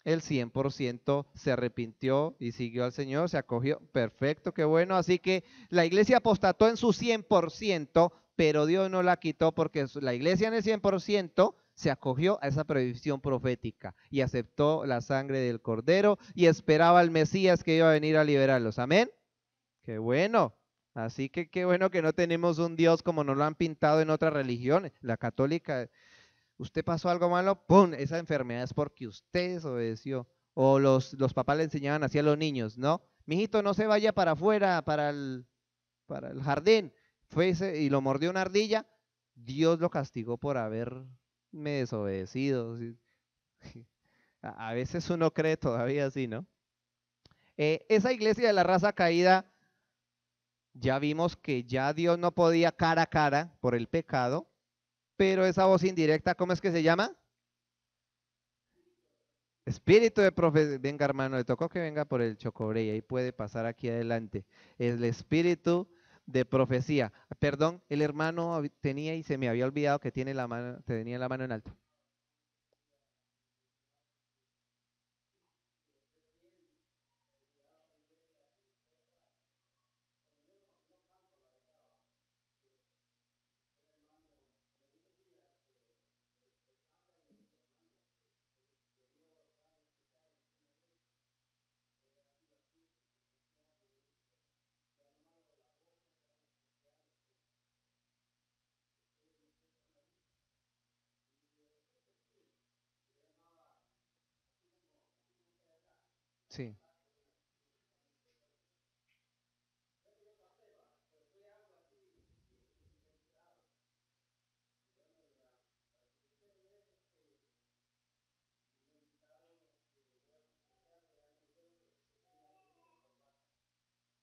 El 100% se arrepintió y siguió al Señor, se acogió. Perfecto, qué bueno. Así que la iglesia apostató en su 100%, pero Dios no la quitó porque la iglesia en el 100% se acogió a esa prohibición profética y aceptó la sangre del cordero y esperaba al Mesías que iba a venir a liberarlos. Amén. Qué bueno. Así que qué bueno que no tenemos un Dios como nos lo han pintado en otras religiones. La católica, usted pasó algo malo, ¡pum! Esa enfermedad es porque usted desobedeció. O los, los papás le enseñaban así a los niños, ¿no? Mijito, no se vaya para afuera, para el, para el jardín. Fue y lo mordió una ardilla. Dios lo castigó por haberme desobedecido. A veces uno cree todavía así, ¿no? Eh, esa iglesia de la raza caída ya vimos que ya Dios no podía cara a cara por el pecado, pero esa voz indirecta, ¿cómo es que se llama? Espíritu de profecía. Venga, hermano, le tocó que venga por el chocobre y ahí puede pasar aquí adelante. El espíritu de profecía. Perdón, el hermano tenía y se me había olvidado que tiene la mano, tenía la mano en alto. Sí.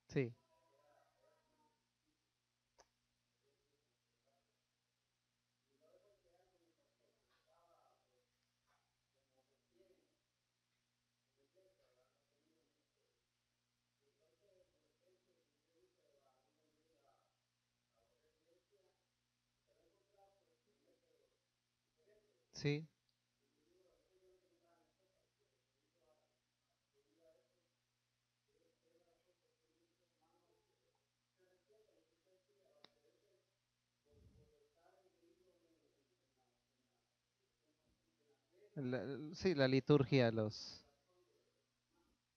Sí. Sí. La, la liturgia, los...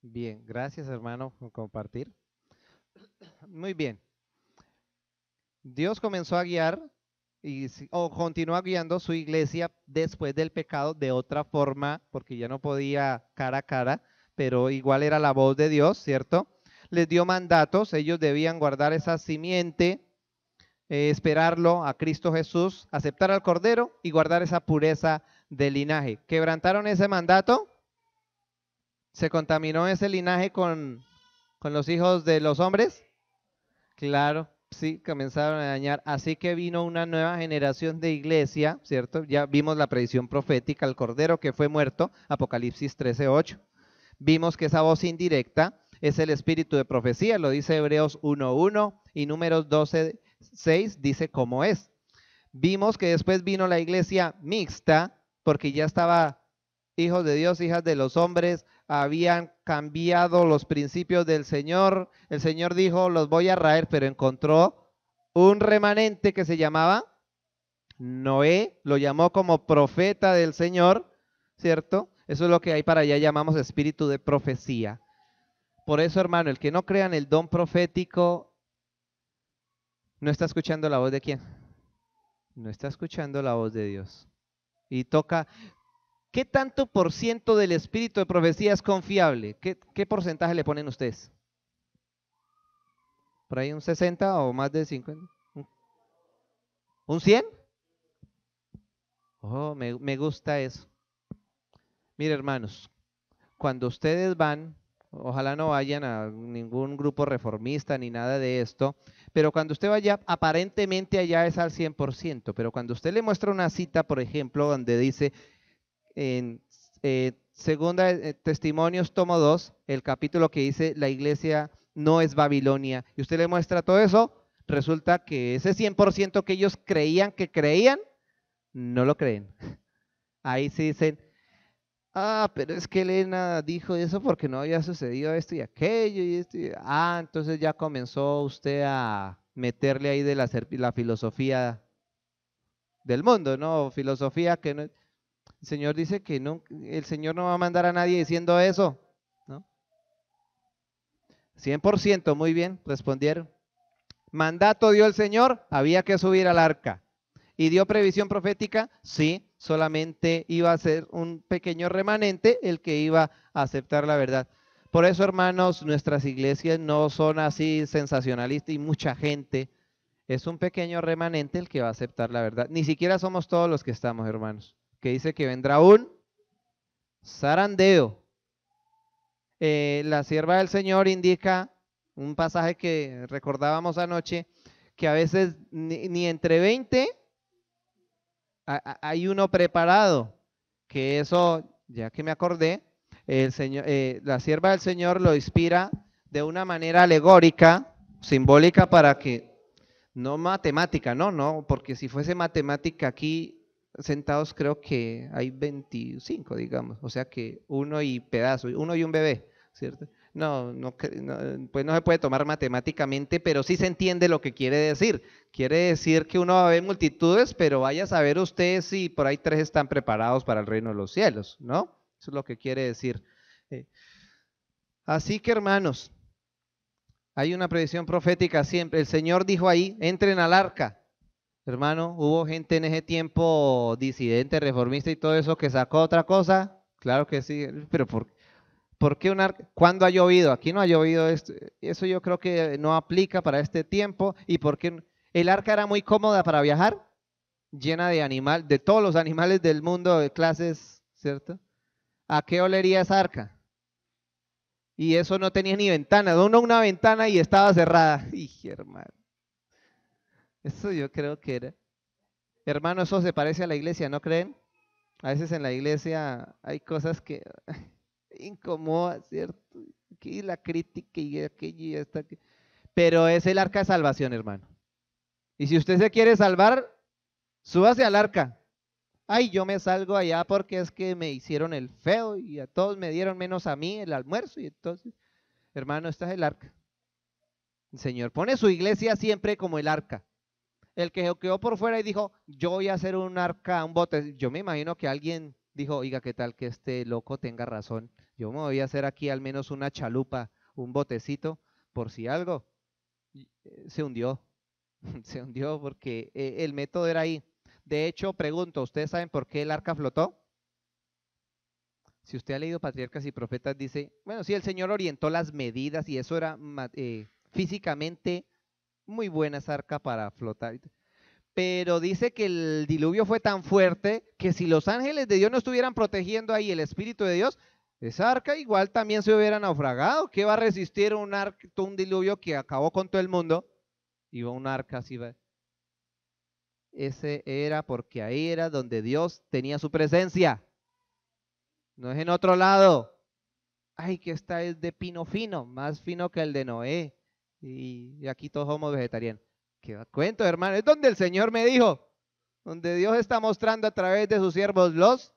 Bien, gracias hermano por compartir. Muy bien. Dios comenzó a guiar o continuó guiando su iglesia después del pecado de otra forma, porque ya no podía cara a cara, pero igual era la voz de Dios, ¿cierto? Les dio mandatos, ellos debían guardar esa simiente, eh, esperarlo a Cristo Jesús, aceptar al Cordero y guardar esa pureza del linaje. ¿Quebrantaron ese mandato? ¿Se contaminó ese linaje con, con los hijos de los hombres? Claro, sí, comenzaron a dañar. Así que vino una nueva generación de iglesia, ¿cierto? Ya vimos la predicción profética, el cordero que fue muerto, Apocalipsis 13:8. Vimos que esa voz indirecta es el espíritu de profecía, lo dice Hebreos 1:1 y Números 12:6 dice cómo es. Vimos que después vino la iglesia mixta, porque ya estaba hijos de Dios, hijas de los hombres, habían cambiado los principios del Señor. El Señor dijo, los voy a raer, pero encontró un remanente que se llamaba Noé, lo llamó como profeta del Señor, ¿cierto? Eso es lo que hay para allá llamamos espíritu de profecía. Por eso, hermano, el que no crea en el don profético no está escuchando la voz de quién. No está escuchando la voz de Dios. Y toca, ¿Qué tanto por ciento del espíritu de profecía es confiable? ¿Qué, porcentaje le ponen ustedes? ¿Por ahí un 60 o más de 50? ¿Un 100? Oh, me, me gusta eso. Mire, hermanos, cuando ustedes van, ojalá no vayan a ningún grupo reformista ni nada de esto, pero cuando usted vaya, aparentemente allá es al 100%, pero cuando usted le muestra una cita, por ejemplo, donde dice en eh, segunda eh, Testimonios, tomo 2, el capítulo que dice la iglesia no es Babilonia. Y usted le muestra todo eso, resulta que ese 100% que ellos creían que creían, no lo creen. Ahí se dicen, ah, pero es que Elena dijo eso porque no había sucedido esto y aquello y esto. Ah, entonces ya comenzó usted a meterle ahí de la, la filosofía del mundo, ¿no? Filosofía que no... El Señor dice que no, el Señor no va a mandar a nadie diciendo eso. ¿no? 100%, muy bien, respondieron. Mandato dio el Señor, había que subir al arca. ¿Y dio previsión profética? Sí, solamente iba a ser un pequeño remanente el que iba a aceptar la verdad. Por eso, hermanos, nuestras iglesias no son así sensacionalistas y mucha gente. Es un pequeño remanente el que va a aceptar la verdad. Ni siquiera somos todos los que estamos, hermanos que dice que vendrá un zarandeo. Eh, la sierva del Señor indica un pasaje que recordábamos anoche, que a veces ni, entre 20 hay uno preparado, que eso, ya que me acordé, el señor, eh, la sierva del Señor lo inspira de una manera alegórica, simbólica, para que, no matemática, no, no, porque si fuese matemática aquí sentados creo que hay 25, digamos, o sea que uno y pedazo, uno y un bebé, ¿cierto? No, no, pues no se puede tomar matemáticamente, pero sí se entiende lo que quiere decir. Quiere decir que uno va a ver multitudes, pero vaya a saber usted si por ahí tres están preparados para el reino de los cielos, ¿no? Eso es lo que quiere decir. Eh, así que hermanos, hay una predicción profética siempre. El Señor dijo ahí, entren al arca hermano, hubo gente en ese tiempo disidente, reformista y todo eso que sacó otra cosa. Claro que sí, pero ¿por, ¿por qué arca, cuándo ha llovido? Aquí no ha llovido esto. Eso yo creo que no aplica para este tiempo. ¿Y por qué? El arca era muy cómoda para viajar, llena de animal, de todos los animales del mundo, de clases, ¿cierto? ¿A qué olería esa arca? Y eso no tenía ni ventana, uno una ventana y estaba cerrada. Y hermano. Eso yo creo que era. Hermano, eso se parece a la iglesia, ¿no creen? A veces en la iglesia hay cosas que incomodan, ¿cierto? Aquí la crítica y aquello y hasta Pero es el arca de salvación, hermano. Y si usted se quiere salvar, súbase al arca. Ay, yo me salgo allá porque es que me hicieron el feo y a todos me dieron menos a mí el almuerzo. Y entonces, hermano, este es el arca. El Señor pone su iglesia siempre como el arca. El que quedó por fuera y dijo, yo voy a hacer un arca, un bote. Yo me imagino que alguien dijo, oiga, ¿qué tal que este loco tenga razón? Yo me voy a hacer aquí al menos una chalupa, un botecito, por si algo. Eh, se hundió, se hundió porque eh, el método era ahí. De hecho, pregunto, ¿ustedes saben por qué el arca flotó? Si usted ha leído Patriarcas y Profetas, dice, bueno, sí, el Señor orientó las medidas y eso era eh, físicamente muy buena esa arca para flotar. Pero dice que el diluvio fue tan fuerte que si los ángeles de Dios no estuvieran protegiendo ahí el Espíritu de Dios, esa arca igual también se hubiera naufragado. ¿Qué va a resistir un, un diluvio que acabó con todo el mundo? Iba un arca así. Va. Ese era porque ahí era donde Dios tenía su presencia. No es en otro lado. Ay, que esta es de pino fino, más fino que el de Noé y aquí todos somos vegetarianos. Qué cuento, hermano. Es donde el Señor me dijo, donde Dios está mostrando a través de sus siervos los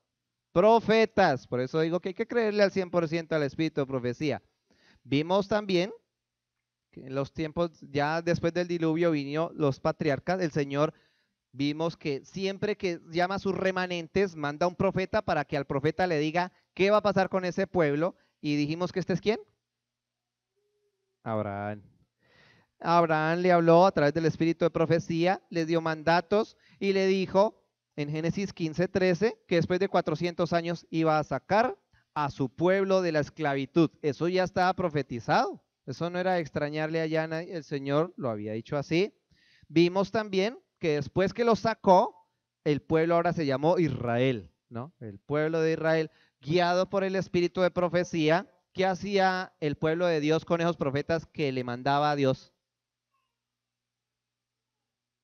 profetas. Por eso digo que hay que creerle al 100% al espíritu de profecía. Vimos también que en los tiempos, ya después del diluvio, vino los patriarcas, el Señor. Vimos que siempre que llama a sus remanentes, manda un profeta para que al profeta le diga qué va a pasar con ese pueblo. Y dijimos que este es quién? Abraham. Abraham le habló a través del espíritu de profecía, le dio mandatos y le dijo en Génesis 15, 13 que después de 400 años iba a sacar a su pueblo de la esclavitud. Eso ya estaba profetizado. Eso no era extrañarle a Yana, el Señor lo había dicho así. Vimos también que después que lo sacó, el pueblo ahora se llamó Israel, ¿no? El pueblo de Israel, guiado por el espíritu de profecía, ¿qué hacía el pueblo de Dios con esos profetas que le mandaba a Dios?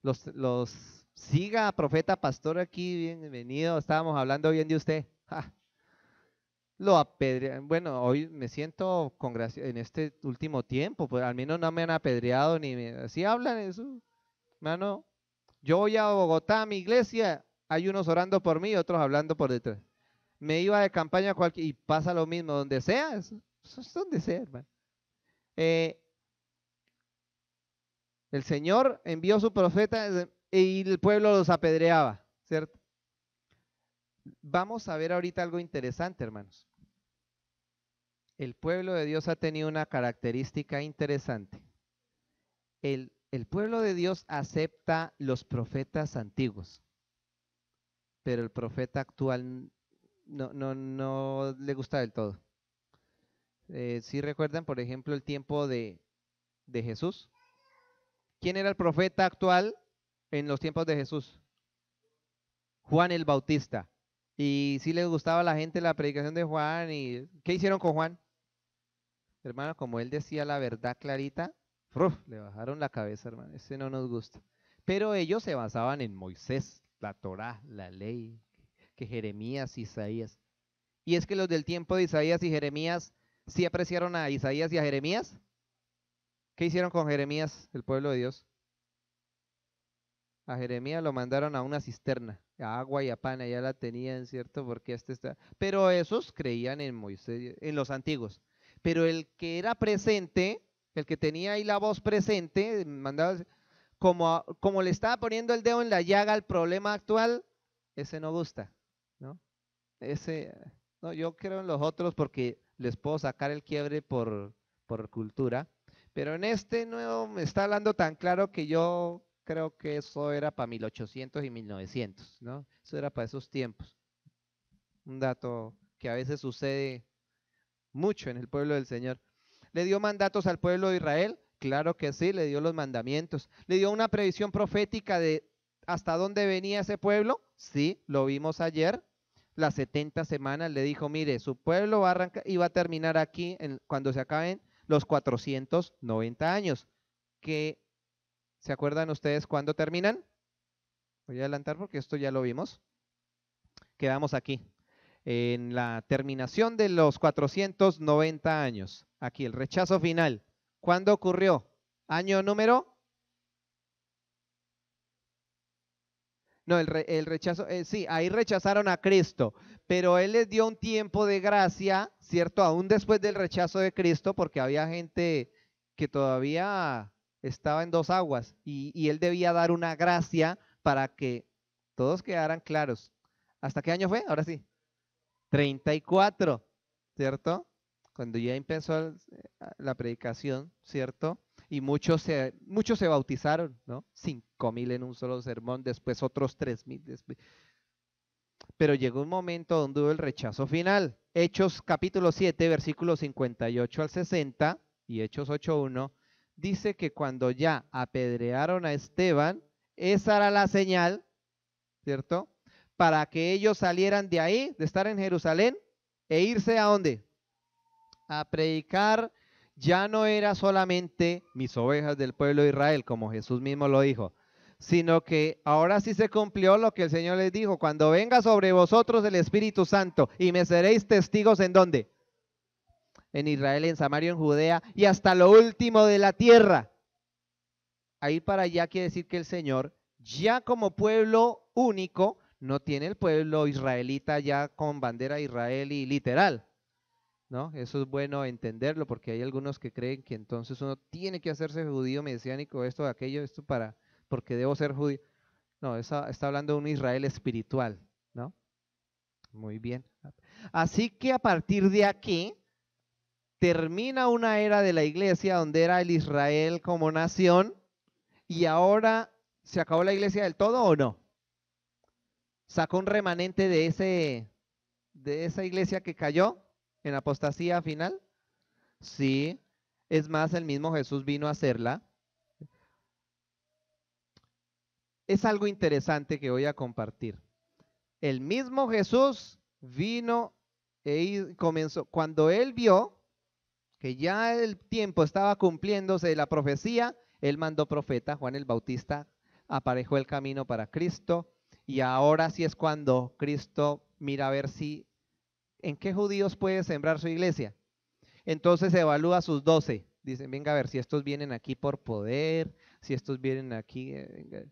los, los siga, profeta, pastor, aquí, bienvenido. Estábamos hablando bien de usted. Lo apedrean. Bueno, hoy me siento con gracia en este último tiempo, pues al menos no me han apedreado ni me. Así hablan eso. Mano, yo voy a Bogotá, a mi iglesia, hay unos orando por mí otros hablando por detrás. Me iba de campaña cualquier y pasa lo mismo, donde sea, es donde sea, hermano. Eh, el Señor envió su profeta y el pueblo los apedreaba, ¿cierto? Vamos a ver ahorita algo interesante, hermanos. El pueblo de Dios ha tenido una característica interesante. El, pueblo de Dios acepta los profetas antiguos, pero el profeta actual no, le gusta del todo. si eh, ¿sí recuerdan, por ejemplo, el tiempo de Jesús, ¿Quién era el profeta actual en los tiempos de Jesús? Juan el Bautista. Y si sí les gustaba a la gente la predicación de Juan. y ¿Qué hicieron con Juan? Hermano, como él decía la verdad clarita, le bajaron la cabeza, hermano. Ese no nos gusta. Pero ellos se basaban en Moisés, la Torá, la ley, que Jeremías, Isaías. Y es que los del tiempo de Isaías y Jeremías sí apreciaron a Isaías y a Jeremías. ¿Qué hicieron con Jeremías, el pueblo de Dios? A Jeremías lo mandaron a una cisterna, a agua y a pan, ya la tenían, ¿cierto? Porque este está. Pero esos creían en Moisés, en los antiguos. Pero el que era presente, el que tenía ahí la voz presente, mandaba, como, como le estaba poniendo el dedo en la llaga al problema actual, ese no gusta, Ese, no, yo creo en los otros porque les puedo sacar el quiebre por, por cultura pero en este nuevo me está hablando tan claro que yo creo que eso era para 1800 y 1900, ¿no? Eso era para esos tiempos. Un dato que a veces sucede mucho en el pueblo del Señor. ¿Le dio mandatos al pueblo de Israel? Claro que sí, le dio los mandamientos. ¿Le dio una previsión profética de hasta dónde venía ese pueblo? Sí, lo vimos ayer. Las 70 semanas le dijo, mire, su pueblo va a arrancar y va a terminar aquí en, cuando se acaben los 490 años, que, ¿se acuerdan ustedes cuándo terminan? Voy a adelantar porque esto ya lo vimos. Quedamos aquí, en la terminación de los 490 años. Aquí el rechazo final. ¿Cuándo ocurrió? Año número No, el, rechazo, eh, sí, ahí rechazaron a Cristo, pero Él les dio un tiempo de gracia, ¿cierto? Aún después del rechazo de Cristo, porque había gente que todavía estaba en dos aguas y, y Él debía dar una gracia para que todos quedaran claros. ¿Hasta qué año fue? Ahora sí. 34, ¿cierto? Cuando ya empezó eh, la predicación, ¿cierto? y muchos se, muchos se bautizaron, ¿no? Cinco mil en un solo sermón, después otros tres mil. Pero llegó un momento donde hubo el rechazo final. Hechos capítulo 7, versículos 58 al 60 y Hechos 8.1, dice que cuando ya apedrearon a Esteban, esa era la señal, ¿cierto? Para que ellos salieran de ahí, de estar en Jerusalén, e irse a dónde? A predicar ya no era solamente mis ovejas del pueblo de Israel, como Jesús mismo lo dijo, sino que ahora sí se cumplió lo que el Señor les dijo, cuando venga sobre vosotros el Espíritu Santo y me seréis testigos en dónde? En Israel, en Samaria, en Judea y hasta lo último de la tierra. Ahí para allá quiere decir que el Señor, ya como pueblo único, no tiene el pueblo israelita ya con bandera israelí Israel y literal, eso es bueno entenderlo porque hay algunos que creen que entonces uno tiene que hacerse judío mesiánico, esto, aquello, esto para, porque debo ser judío. No, está, está hablando de un Israel espiritual, ¿no? Muy bien. Así que a partir de aquí termina una era de la iglesia donde era el Israel como nación y ahora se acabó la iglesia del todo o no? Sacó un remanente de ese de esa iglesia que cayó en apostasía final? Sí. Es más, el mismo Jesús vino a hacerla. Es algo interesante que voy a compartir. El mismo Jesús vino y e comenzó, cuando él vio que ya el tiempo estaba cumpliéndose de la profecía, él mandó profeta, Juan el Bautista, aparejó el camino para Cristo y ahora sí es cuando Cristo mira a ver si ¿en qué judíos puede sembrar su iglesia? Entonces evalúa sus doce. Dicen, venga a ver si estos vienen aquí por poder, si estos vienen aquí. Eh,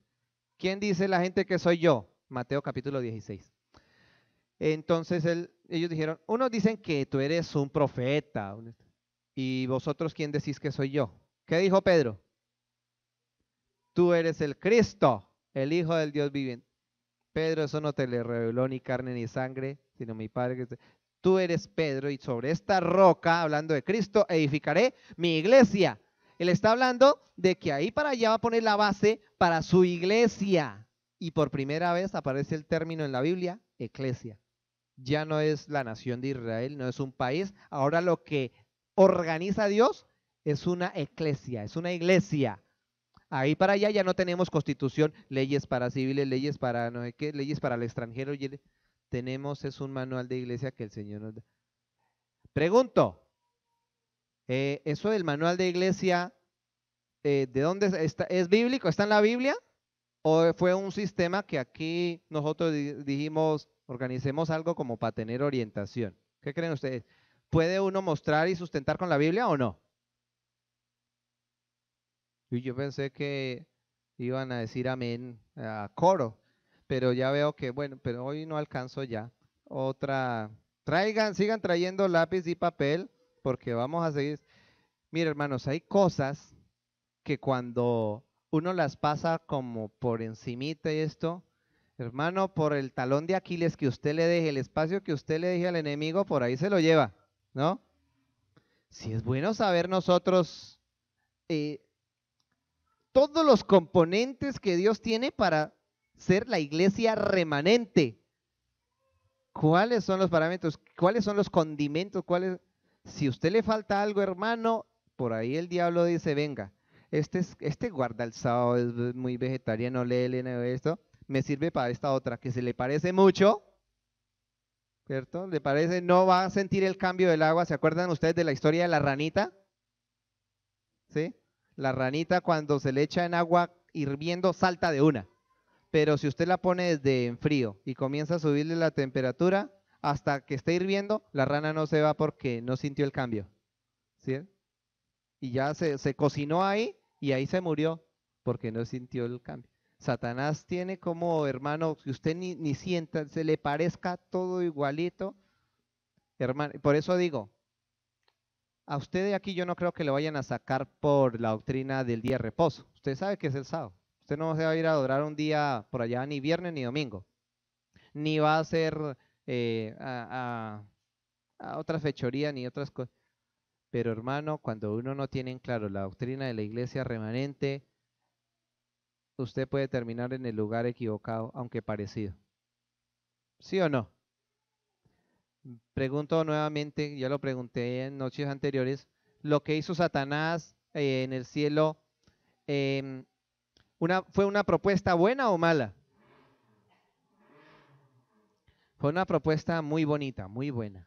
¿Quién dice la gente que soy yo? Mateo capítulo 16. Entonces ellos dijeron, unos dicen que tú eres un profeta. ¿Y vosotros quién decís que soy yo? ¿Qué dijo Pedro? Tú eres el Cristo, el Hijo del Dios viviente. Pedro, eso no te le reveló ni carne ni sangre, sino mi Padre. que tú eres Pedro y sobre esta roca, hablando de Cristo, edificaré mi iglesia. Él está hablando de que ahí para allá va a poner la base para su iglesia. Y por primera vez aparece el término en la Biblia, eclesia. Ya no es la nación de Israel, no es un país. Ahora lo que organiza Dios es una eclesia, es una iglesia. Ahí para allá ya no tenemos constitución, leyes para civiles, leyes para no sé qué, leyes para el extranjero tenemos es un manual de iglesia que el Señor nos da. Pregunto, eh, eso del manual de iglesia, eh, ¿de dónde ¿Es bíblico? ¿Está en la Biblia? ¿O fue un sistema que aquí nosotros dijimos, organicemos algo como para tener orientación? ¿Qué creen ustedes? ¿Puede uno mostrar y sustentar con la Biblia o no? Y yo pensé que iban a decir amén a coro pero ya veo que, bueno, pero hoy no alcanzo ya. Otra, traigan, sigan trayendo lápiz y papel, porque vamos a seguir. Mira, hermanos, hay cosas que cuando uno las pasa como por encimita esto, hermano, por el talón de Aquiles que usted le deje, el espacio que usted le deje al enemigo, por ahí se lo lleva, ¿no? Si es bueno saber nosotros eh, todos los componentes que Dios tiene para ser la iglesia remanente. ¿Cuáles son los parámetros? ¿Cuáles son los condimentos? ¿Cuáles? Si usted le falta algo, hermano, por ahí el diablo dice, venga, este, es, este guarda el sábado, es muy vegetariano, lee, esto, me sirve para esta otra, que se le parece mucho, ¿cierto? ¿Le parece? No va a sentir el cambio del agua. ¿Se acuerdan ustedes de la historia de la ranita? ¿Sí? La ranita cuando se le echa en agua hirviendo salta de una pero si usted la pone desde en frío y comienza a subirle la temperatura hasta que esté hirviendo, la rana no se va porque no sintió el cambio. ¿Sí? Y ya se, cocinó ahí y ahí se murió porque no sintió el cambio. Satanás tiene como hermano, que usted ni, ni sienta, se le parezca todo igualito. Hermano, por eso digo, a usted de aquí yo no creo que le vayan a sacar por la doctrina del día de reposo. Usted sabe que es el sábado. Usted no se va a ir a adorar un día por allá ni viernes ni domingo. Ni va a hacer eh, a, ni otras cosas. Pero hermano, cuando uno no tiene en claro la doctrina de la iglesia remanente, usted puede terminar en el lugar equivocado, aunque parecido. ¿Sí o no? Pregunto nuevamente, ya lo pregunté en noches anteriores, lo que hizo Satanás eh, en el cielo, em, ¿fue una propuesta buena o mala? Fue una propuesta muy bonita, muy buena,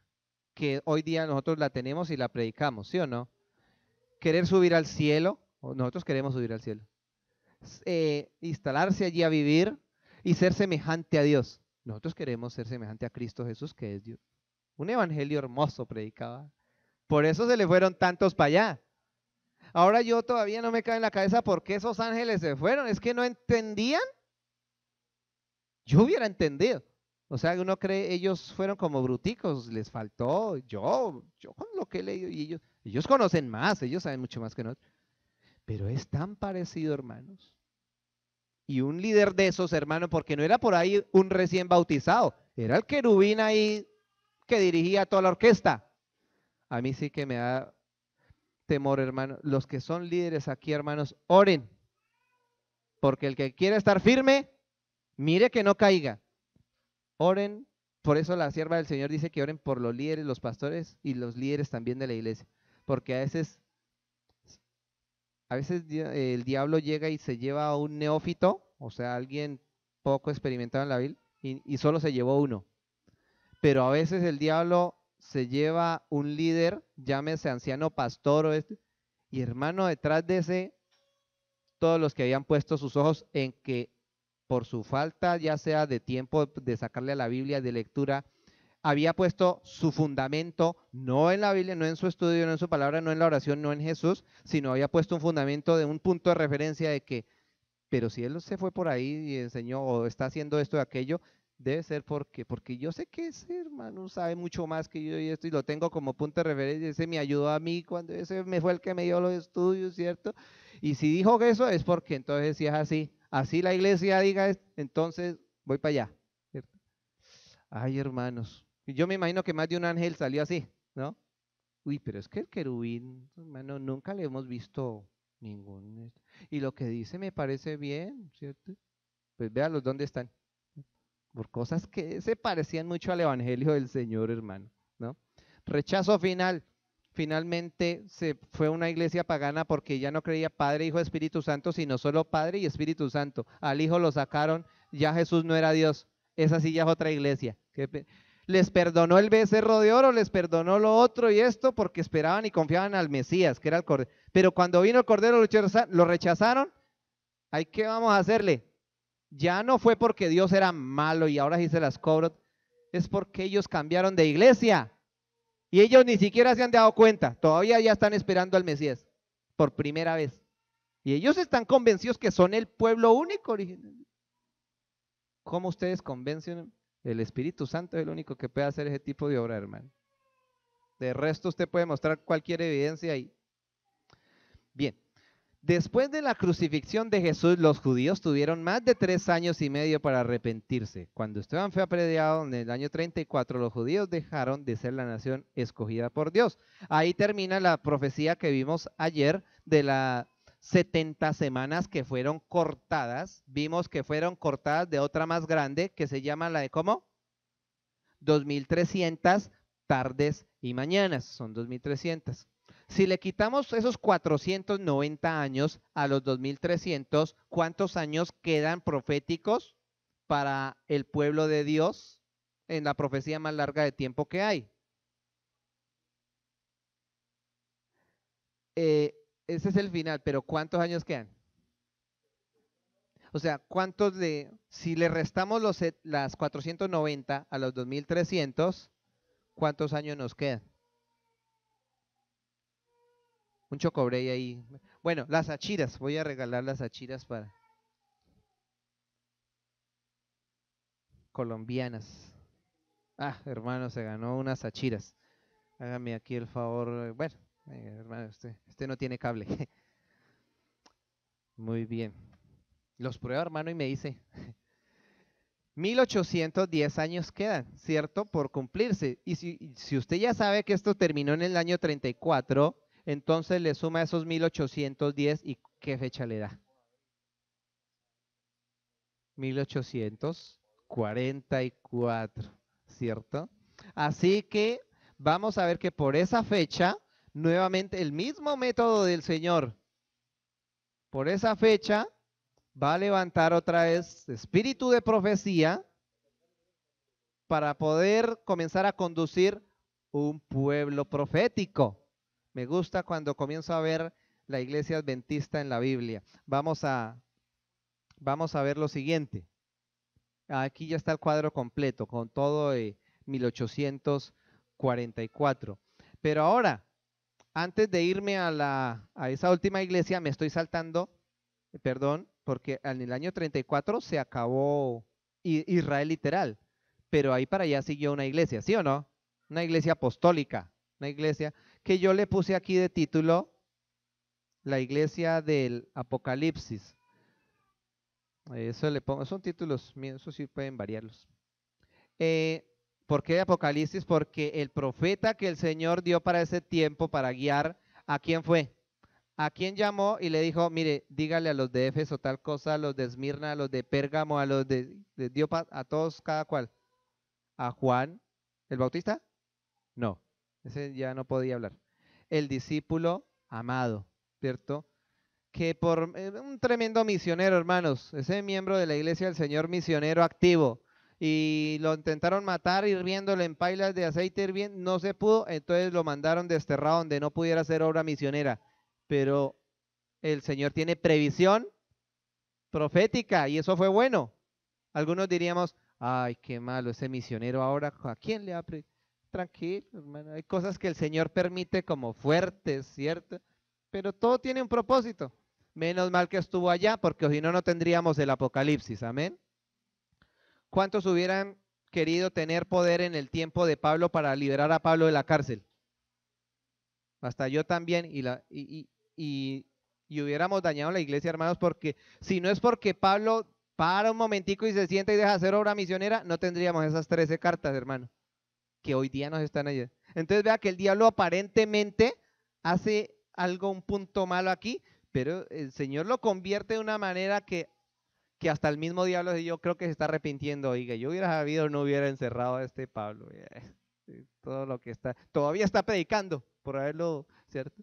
que hoy día nosotros la tenemos y la predicamos, ¿sí o no? Querer subir al cielo, nosotros queremos subir al cielo, eh, instalarse allí a vivir y ser semejante a Dios. Nosotros queremos ser semejante a Cristo Jesús, que es Dios. Un evangelio hermoso predicaba. Por eso se le fueron tantos para allá. Ahora yo todavía no me cae en la cabeza por qué esos ángeles se fueron. Es que no entendían. Yo hubiera entendido. O sea, uno cree, ellos fueron como bruticos, les faltó. Yo, yo con lo que he leído, y ellos, ellos conocen más, ellos saben mucho más que nosotros. Pero es tan parecido, hermanos. Y un líder de esos, hermanos, porque no era por ahí un recién bautizado, era el querubín ahí que dirigía toda la orquesta. A mí sí que me da temor, hermano. Los que son líderes aquí, hermanos, oren. Porque el que quiere estar firme, mire que no caiga. Oren. Por eso la sierva del Señor dice que oren por los líderes, los pastores y los líderes también de la iglesia. Porque a veces, a veces el diablo llega y se lleva a un neófito, o sea, alguien poco experimentado en la vil y solo se llevó uno. Pero a veces el diablo se lleva un líder, llámese anciano pastor o este, y hermano, detrás de ese, todos los que habían puesto sus ojos en que por su falta, ya sea de tiempo de sacarle a la Biblia, de lectura, había puesto su fundamento no en la Biblia, no en su estudio, no en su palabra, no en la oración, no en Jesús, sino había puesto un fundamento de un punto de referencia de que, pero si él se fue por ahí y enseñó o está haciendo esto o aquello, Debe ser porque, porque yo sé que ese hermano sabe mucho más que yo y esto, y lo tengo como punto de referencia. Ese me ayudó a mí cuando ese me fue el que me dio los estudios, ¿cierto? Y si dijo eso es porque entonces si es así, así la iglesia diga, entonces voy para allá, ¿cierto? Ay, hermanos. Yo me imagino que más de un ángel salió así, ¿no? Uy, pero es que el querubín, hermano, nunca le hemos visto ningún. Y lo que dice me parece bien, ¿cierto? Pues véalos dónde están por cosas que se parecían mucho al Evangelio del Señor, hermano. ¿no? Rechazo final. Finalmente se fue una iglesia pagana porque ya no creía Padre, Hijo, Espíritu Santo, sino solo Padre y Espíritu Santo. Al Hijo lo sacaron, ya Jesús no era Dios. Esa sí ya es otra iglesia. Les perdonó el becerro de oro, les perdonó lo otro y esto porque esperaban y confiaban al Mesías, que era el Cordero. Pero cuando vino el Cordero lo rechazaron. ¿Ahí qué vamos a hacerle? Ya no fue porque Dios era malo y ahora sí se las cobro. Es porque ellos cambiaron de iglesia. Y ellos ni siquiera se han dado cuenta. Todavía ya están esperando al Mesías por primera vez. Y ellos están convencidos que son el pueblo único original. ¿Cómo ustedes convencen? El Espíritu Santo es el único que puede hacer ese tipo de obra, hermano. De resto, usted puede mostrar cualquier evidencia ahí. Bien. Después de la crucifixión de Jesús, los judíos tuvieron más de tres años y medio para arrepentirse. Cuando Esteban fue apedreado en el año 34, los judíos dejaron de ser la nación escogida por Dios. Ahí termina la profecía que vimos ayer de las 70 semanas que fueron cortadas. Vimos que fueron cortadas de otra más grande que se llama la de ¿cómo? 2300 tardes y mañanas. Son 2300. Si le quitamos esos 490 años a los 2300, ¿cuántos años quedan proféticos para el pueblo de Dios en la profecía más larga de tiempo que hay? Eh, ese es el final, pero ¿cuántos años quedan? O sea, ¿cuántos de, si le restamos los, las 490 a los 2300, ¿cuántos años nos quedan? Un chocobrey ahí. Bueno, las achiras. Voy a regalar las achiras para... Colombianas. Ah, hermano, se ganó unas achiras. Hágame aquí el favor. Bueno, eh, hermano, usted, no tiene cable. Muy bien. Los prueba, hermano, y me dice. 1810 años quedan, ¿cierto? Por cumplirse. Y si, si, usted ya sabe que esto terminó en el año 34, entonces le suma esos 1810 y ¿qué fecha le da? 1844, ¿cierto? Así que vamos a ver que por esa fecha, nuevamente el mismo método del Señor, por esa fecha va a levantar otra vez espíritu de profecía para poder comenzar a conducir un pueblo profético. Me gusta cuando comienzo a ver la iglesia adventista en la Biblia. Vamos a, vamos a ver lo siguiente. Aquí ya está el cuadro completo con todo de 1844. Pero ahora, antes de irme a, la, a esa última iglesia, me estoy saltando, perdón, porque en el año 34 se acabó Israel literal, pero ahí para allá siguió una iglesia, ¿sí o no? Una iglesia apostólica, una iglesia que yo le puse aquí de título La iglesia del Apocalipsis. Eso le pongo, son títulos míos, eso sí pueden variarlos. Eh, ¿Por qué de Apocalipsis? Porque el profeta que el Señor dio para ese tiempo, para guiar, ¿a quién fue? ¿A quién llamó y le dijo, mire, dígale a los de Éfeso tal cosa, a los de Esmirna, a los de Pérgamo, a los de, Dios, a todos cada cual? ¿A Juan el Bautista? No. Ese ya no podía hablar. El discípulo amado, ¿cierto? Que por eh, un tremendo misionero, hermanos, ese miembro de la iglesia del Señor misionero activo. Y lo intentaron matar hirviéndole en pailas de aceite hirviendo, no se pudo, entonces lo mandaron desterrado donde no pudiera hacer obra misionera. Pero el Señor tiene previsión profética y eso fue bueno. Algunos diríamos, ay, qué malo ese misionero ahora, ¿a quién le ha tranquilo, hermano. Hay cosas que el Señor permite como fuertes, ¿cierto? Pero todo tiene un propósito. Menos mal que estuvo allá, porque si no, no tendríamos el apocalipsis. Amén. ¿Cuántos hubieran querido tener poder en el tiempo de Pablo para liberar a Pablo de la cárcel? Hasta yo también. Y, y, y hubiéramos dañado la iglesia, hermanos, porque si no es porque Pablo para un momentico y se sienta y deja hacer obra misionera, no tendríamos esas 13 cartas, hermano que hoy día nos están allí. Entonces vea que el diablo aparentemente hace algo, un punto malo aquí, pero el Señor lo convierte de una manera que, que hasta el mismo diablo yo creo que se está arrepintiendo. Oiga, yo hubiera sabido, no hubiera encerrado a este Pablo. Eh, todo lo que está, todavía está predicando, por haberlo, ¿cierto?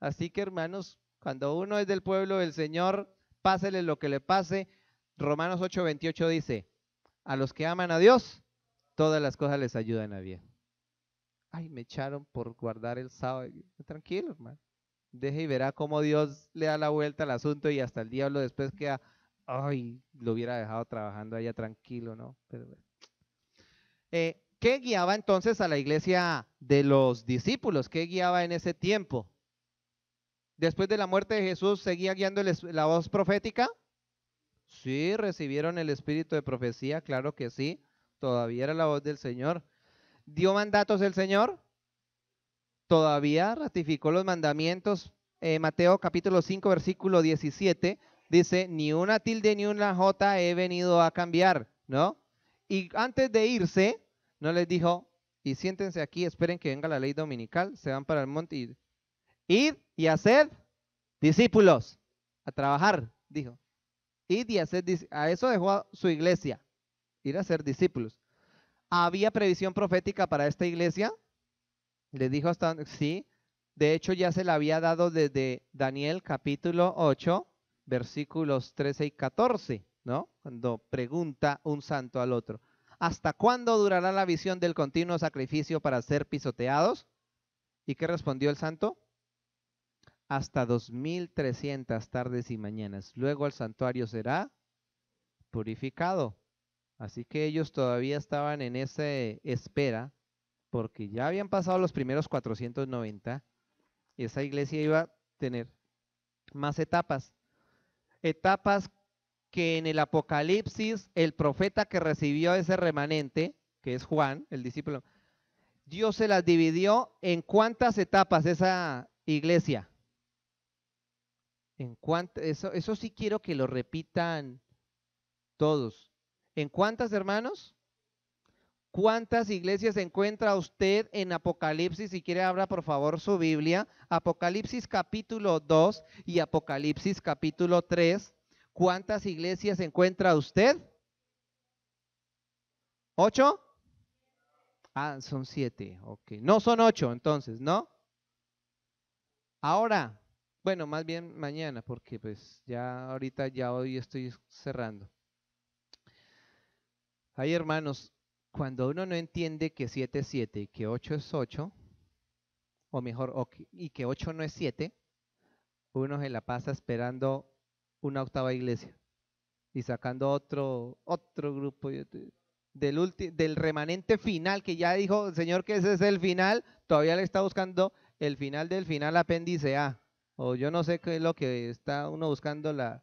Así que hermanos, cuando uno es del pueblo del Señor, pásele lo que le pase. Romanos 8:28 dice, a los que aman a Dios, todas las cosas les ayudan a bien. Ay, me echaron por guardar el sábado. Tranquilo, hermano. Deje y verá cómo Dios le da la vuelta al asunto y hasta el diablo después queda, ay, lo hubiera dejado trabajando allá tranquilo, ¿no? Pero eh, ¿Qué guiaba entonces a la iglesia de los discípulos? ¿Qué guiaba en ese tiempo? Después de la muerte de Jesús, ¿seguía guiando la voz profética? Sí, recibieron el espíritu de profecía, claro que sí todavía era la voz del Señor. Dio mandatos el Señor, todavía ratificó los mandamientos. Eh, Mateo capítulo 5, versículo 17 dice, ni una tilde ni una jota he venido a cambiar, ¿no? Y antes de irse, no les dijo, y siéntense aquí, esperen que venga la ley dominical, se van para el monte y id y haced, discípulos, a trabajar, dijo. Id y haced a eso dejó su iglesia ir a ser discípulos. ¿Había previsión profética para esta iglesia? Le dijo hasta, sí, de hecho ya se la había dado desde Daniel capítulo 8, versículos 13 y 14, ¿no? Cuando pregunta un santo al otro, ¿hasta cuándo durará la visión del continuo sacrificio para ser pisoteados? ¿Y qué respondió el santo? Hasta 2300 tardes y mañanas. Luego el santuario será purificado. Así que ellos todavía estaban en esa espera, porque ya habían pasado los primeros 490. Y esa iglesia iba a tener más etapas. Etapas que en el Apocalipsis el profeta que recibió ese remanente, que es Juan, el discípulo, Dios se las dividió en cuántas etapas esa iglesia. En cuánto, eso, eso sí quiero que lo repitan todos. ¿En cuántas, hermanos? ¿Cuántas iglesias encuentra usted en Apocalipsis? Si quiere, abra por favor su Biblia. Apocalipsis capítulo 2 y Apocalipsis capítulo 3. ¿Cuántas iglesias encuentra usted? ¿Ocho? Ah, son siete. Ok. No son ocho, entonces, ¿no? Ahora, bueno, más bien mañana, porque pues ya ahorita ya hoy estoy cerrando. Ahí, hermanos, cuando uno no entiende que 7 es 7 y que 8 es 8, o mejor, y que 8 no es 7, uno se la pasa esperando una octava iglesia y sacando otro, otro grupo del remanente final, que ya dijo el Señor que ese es el final, todavía le está buscando el final del final apéndice A, o yo no sé qué es lo que está uno buscando la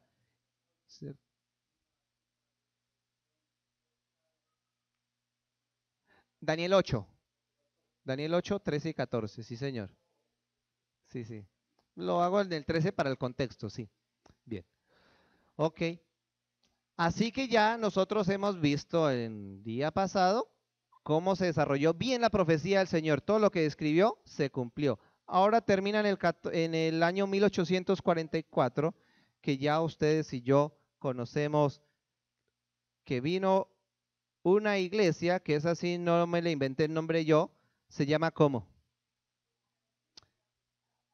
Daniel 8. Daniel 8, 13 y 14, sí señor. Sí, sí. Lo hago en el 13 para el contexto, sí. Bien. Ok. Así que ya nosotros hemos visto el día pasado cómo se desarrolló bien la profecía del Señor. Todo lo que escribió se cumplió. Ahora termina el, en el año 1844, que ya ustedes y yo conocemos que vino una iglesia, que es así, no me la inventé el nombre yo, se llama ¿cómo?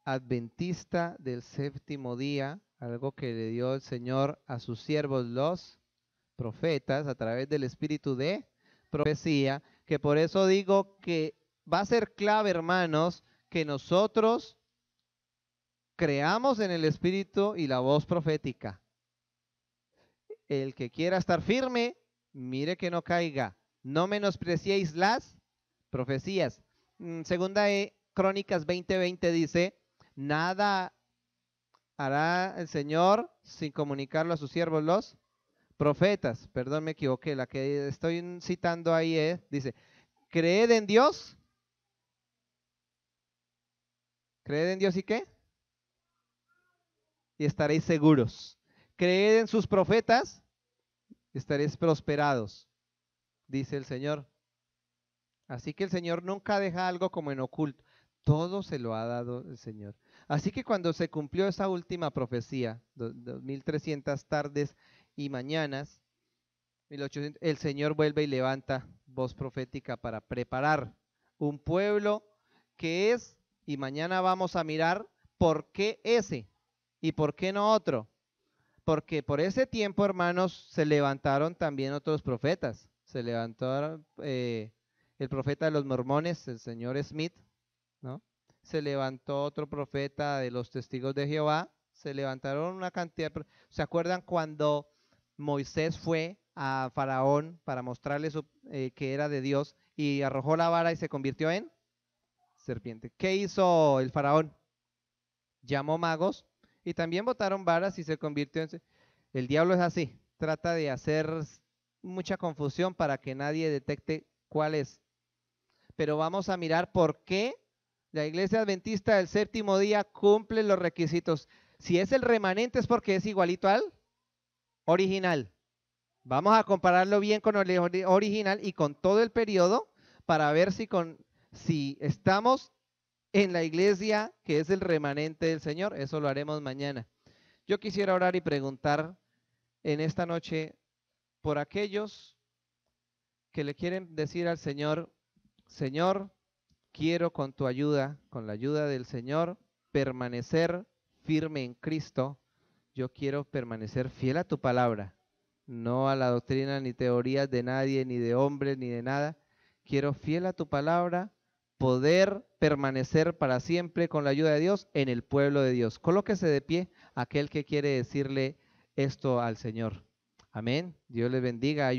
Adventista del séptimo día, algo que le dio el Señor a sus siervos los profetas a través del espíritu de profecía, que por eso digo que va a ser clave, hermanos, que nosotros creamos en el espíritu y la voz profética. El que quiera estar firme, mire que no caiga. No menospreciéis las profecías. Mm, segunda e, Crónicas 20:20 dice, nada hará el Señor sin comunicarlo a sus siervos los profetas. Perdón, me equivoqué, la que estoy citando ahí es, dice, creed en Dios. Creed en Dios y qué? Y estaréis seguros. Creed en sus profetas estaréis prosperados, dice el Señor. Así que el Señor nunca deja algo como en oculto. Todo se lo ha dado el Señor. Así que cuando se cumplió esa última profecía, 2300 tardes y mañanas, el Señor vuelve y levanta voz profética para preparar un pueblo que es, y mañana vamos a mirar por qué ese y por qué no otro porque por ese tiempo, hermanos, se levantaron también otros profetas. Se levantó eh, el profeta de los mormones, el señor Smith, ¿no? Se levantó otro profeta de los testigos de Jehová. Se levantaron una cantidad. ¿Se acuerdan cuando Moisés fue a Faraón para mostrarle eh, que era de Dios y arrojó la vara y se convirtió en serpiente. ¿Qué hizo el Faraón? Llamó magos y también votaron varas y se convirtió en... El diablo es así, trata de hacer mucha confusión para que nadie detecte cuál es. Pero vamos a mirar por qué la iglesia adventista del séptimo día cumple los requisitos. Si es el remanente es porque es igualito al original. Vamos a compararlo bien con el original y con todo el periodo para ver si, con, si estamos en la iglesia que es el remanente del Señor. Eso lo haremos mañana. Yo quisiera orar y preguntar en esta noche por aquellos que le quieren decir al Señor, Señor, quiero con tu ayuda, con la ayuda del Señor, permanecer firme en Cristo. Yo quiero permanecer fiel a tu palabra, no a la doctrina ni teorías de nadie, ni de hombres, ni de nada. Quiero fiel a tu palabra poder permanecer para siempre con la ayuda de Dios en el pueblo de Dios. Colóquese de pie aquel que quiere decirle esto al Señor. Amén. Dios les bendiga.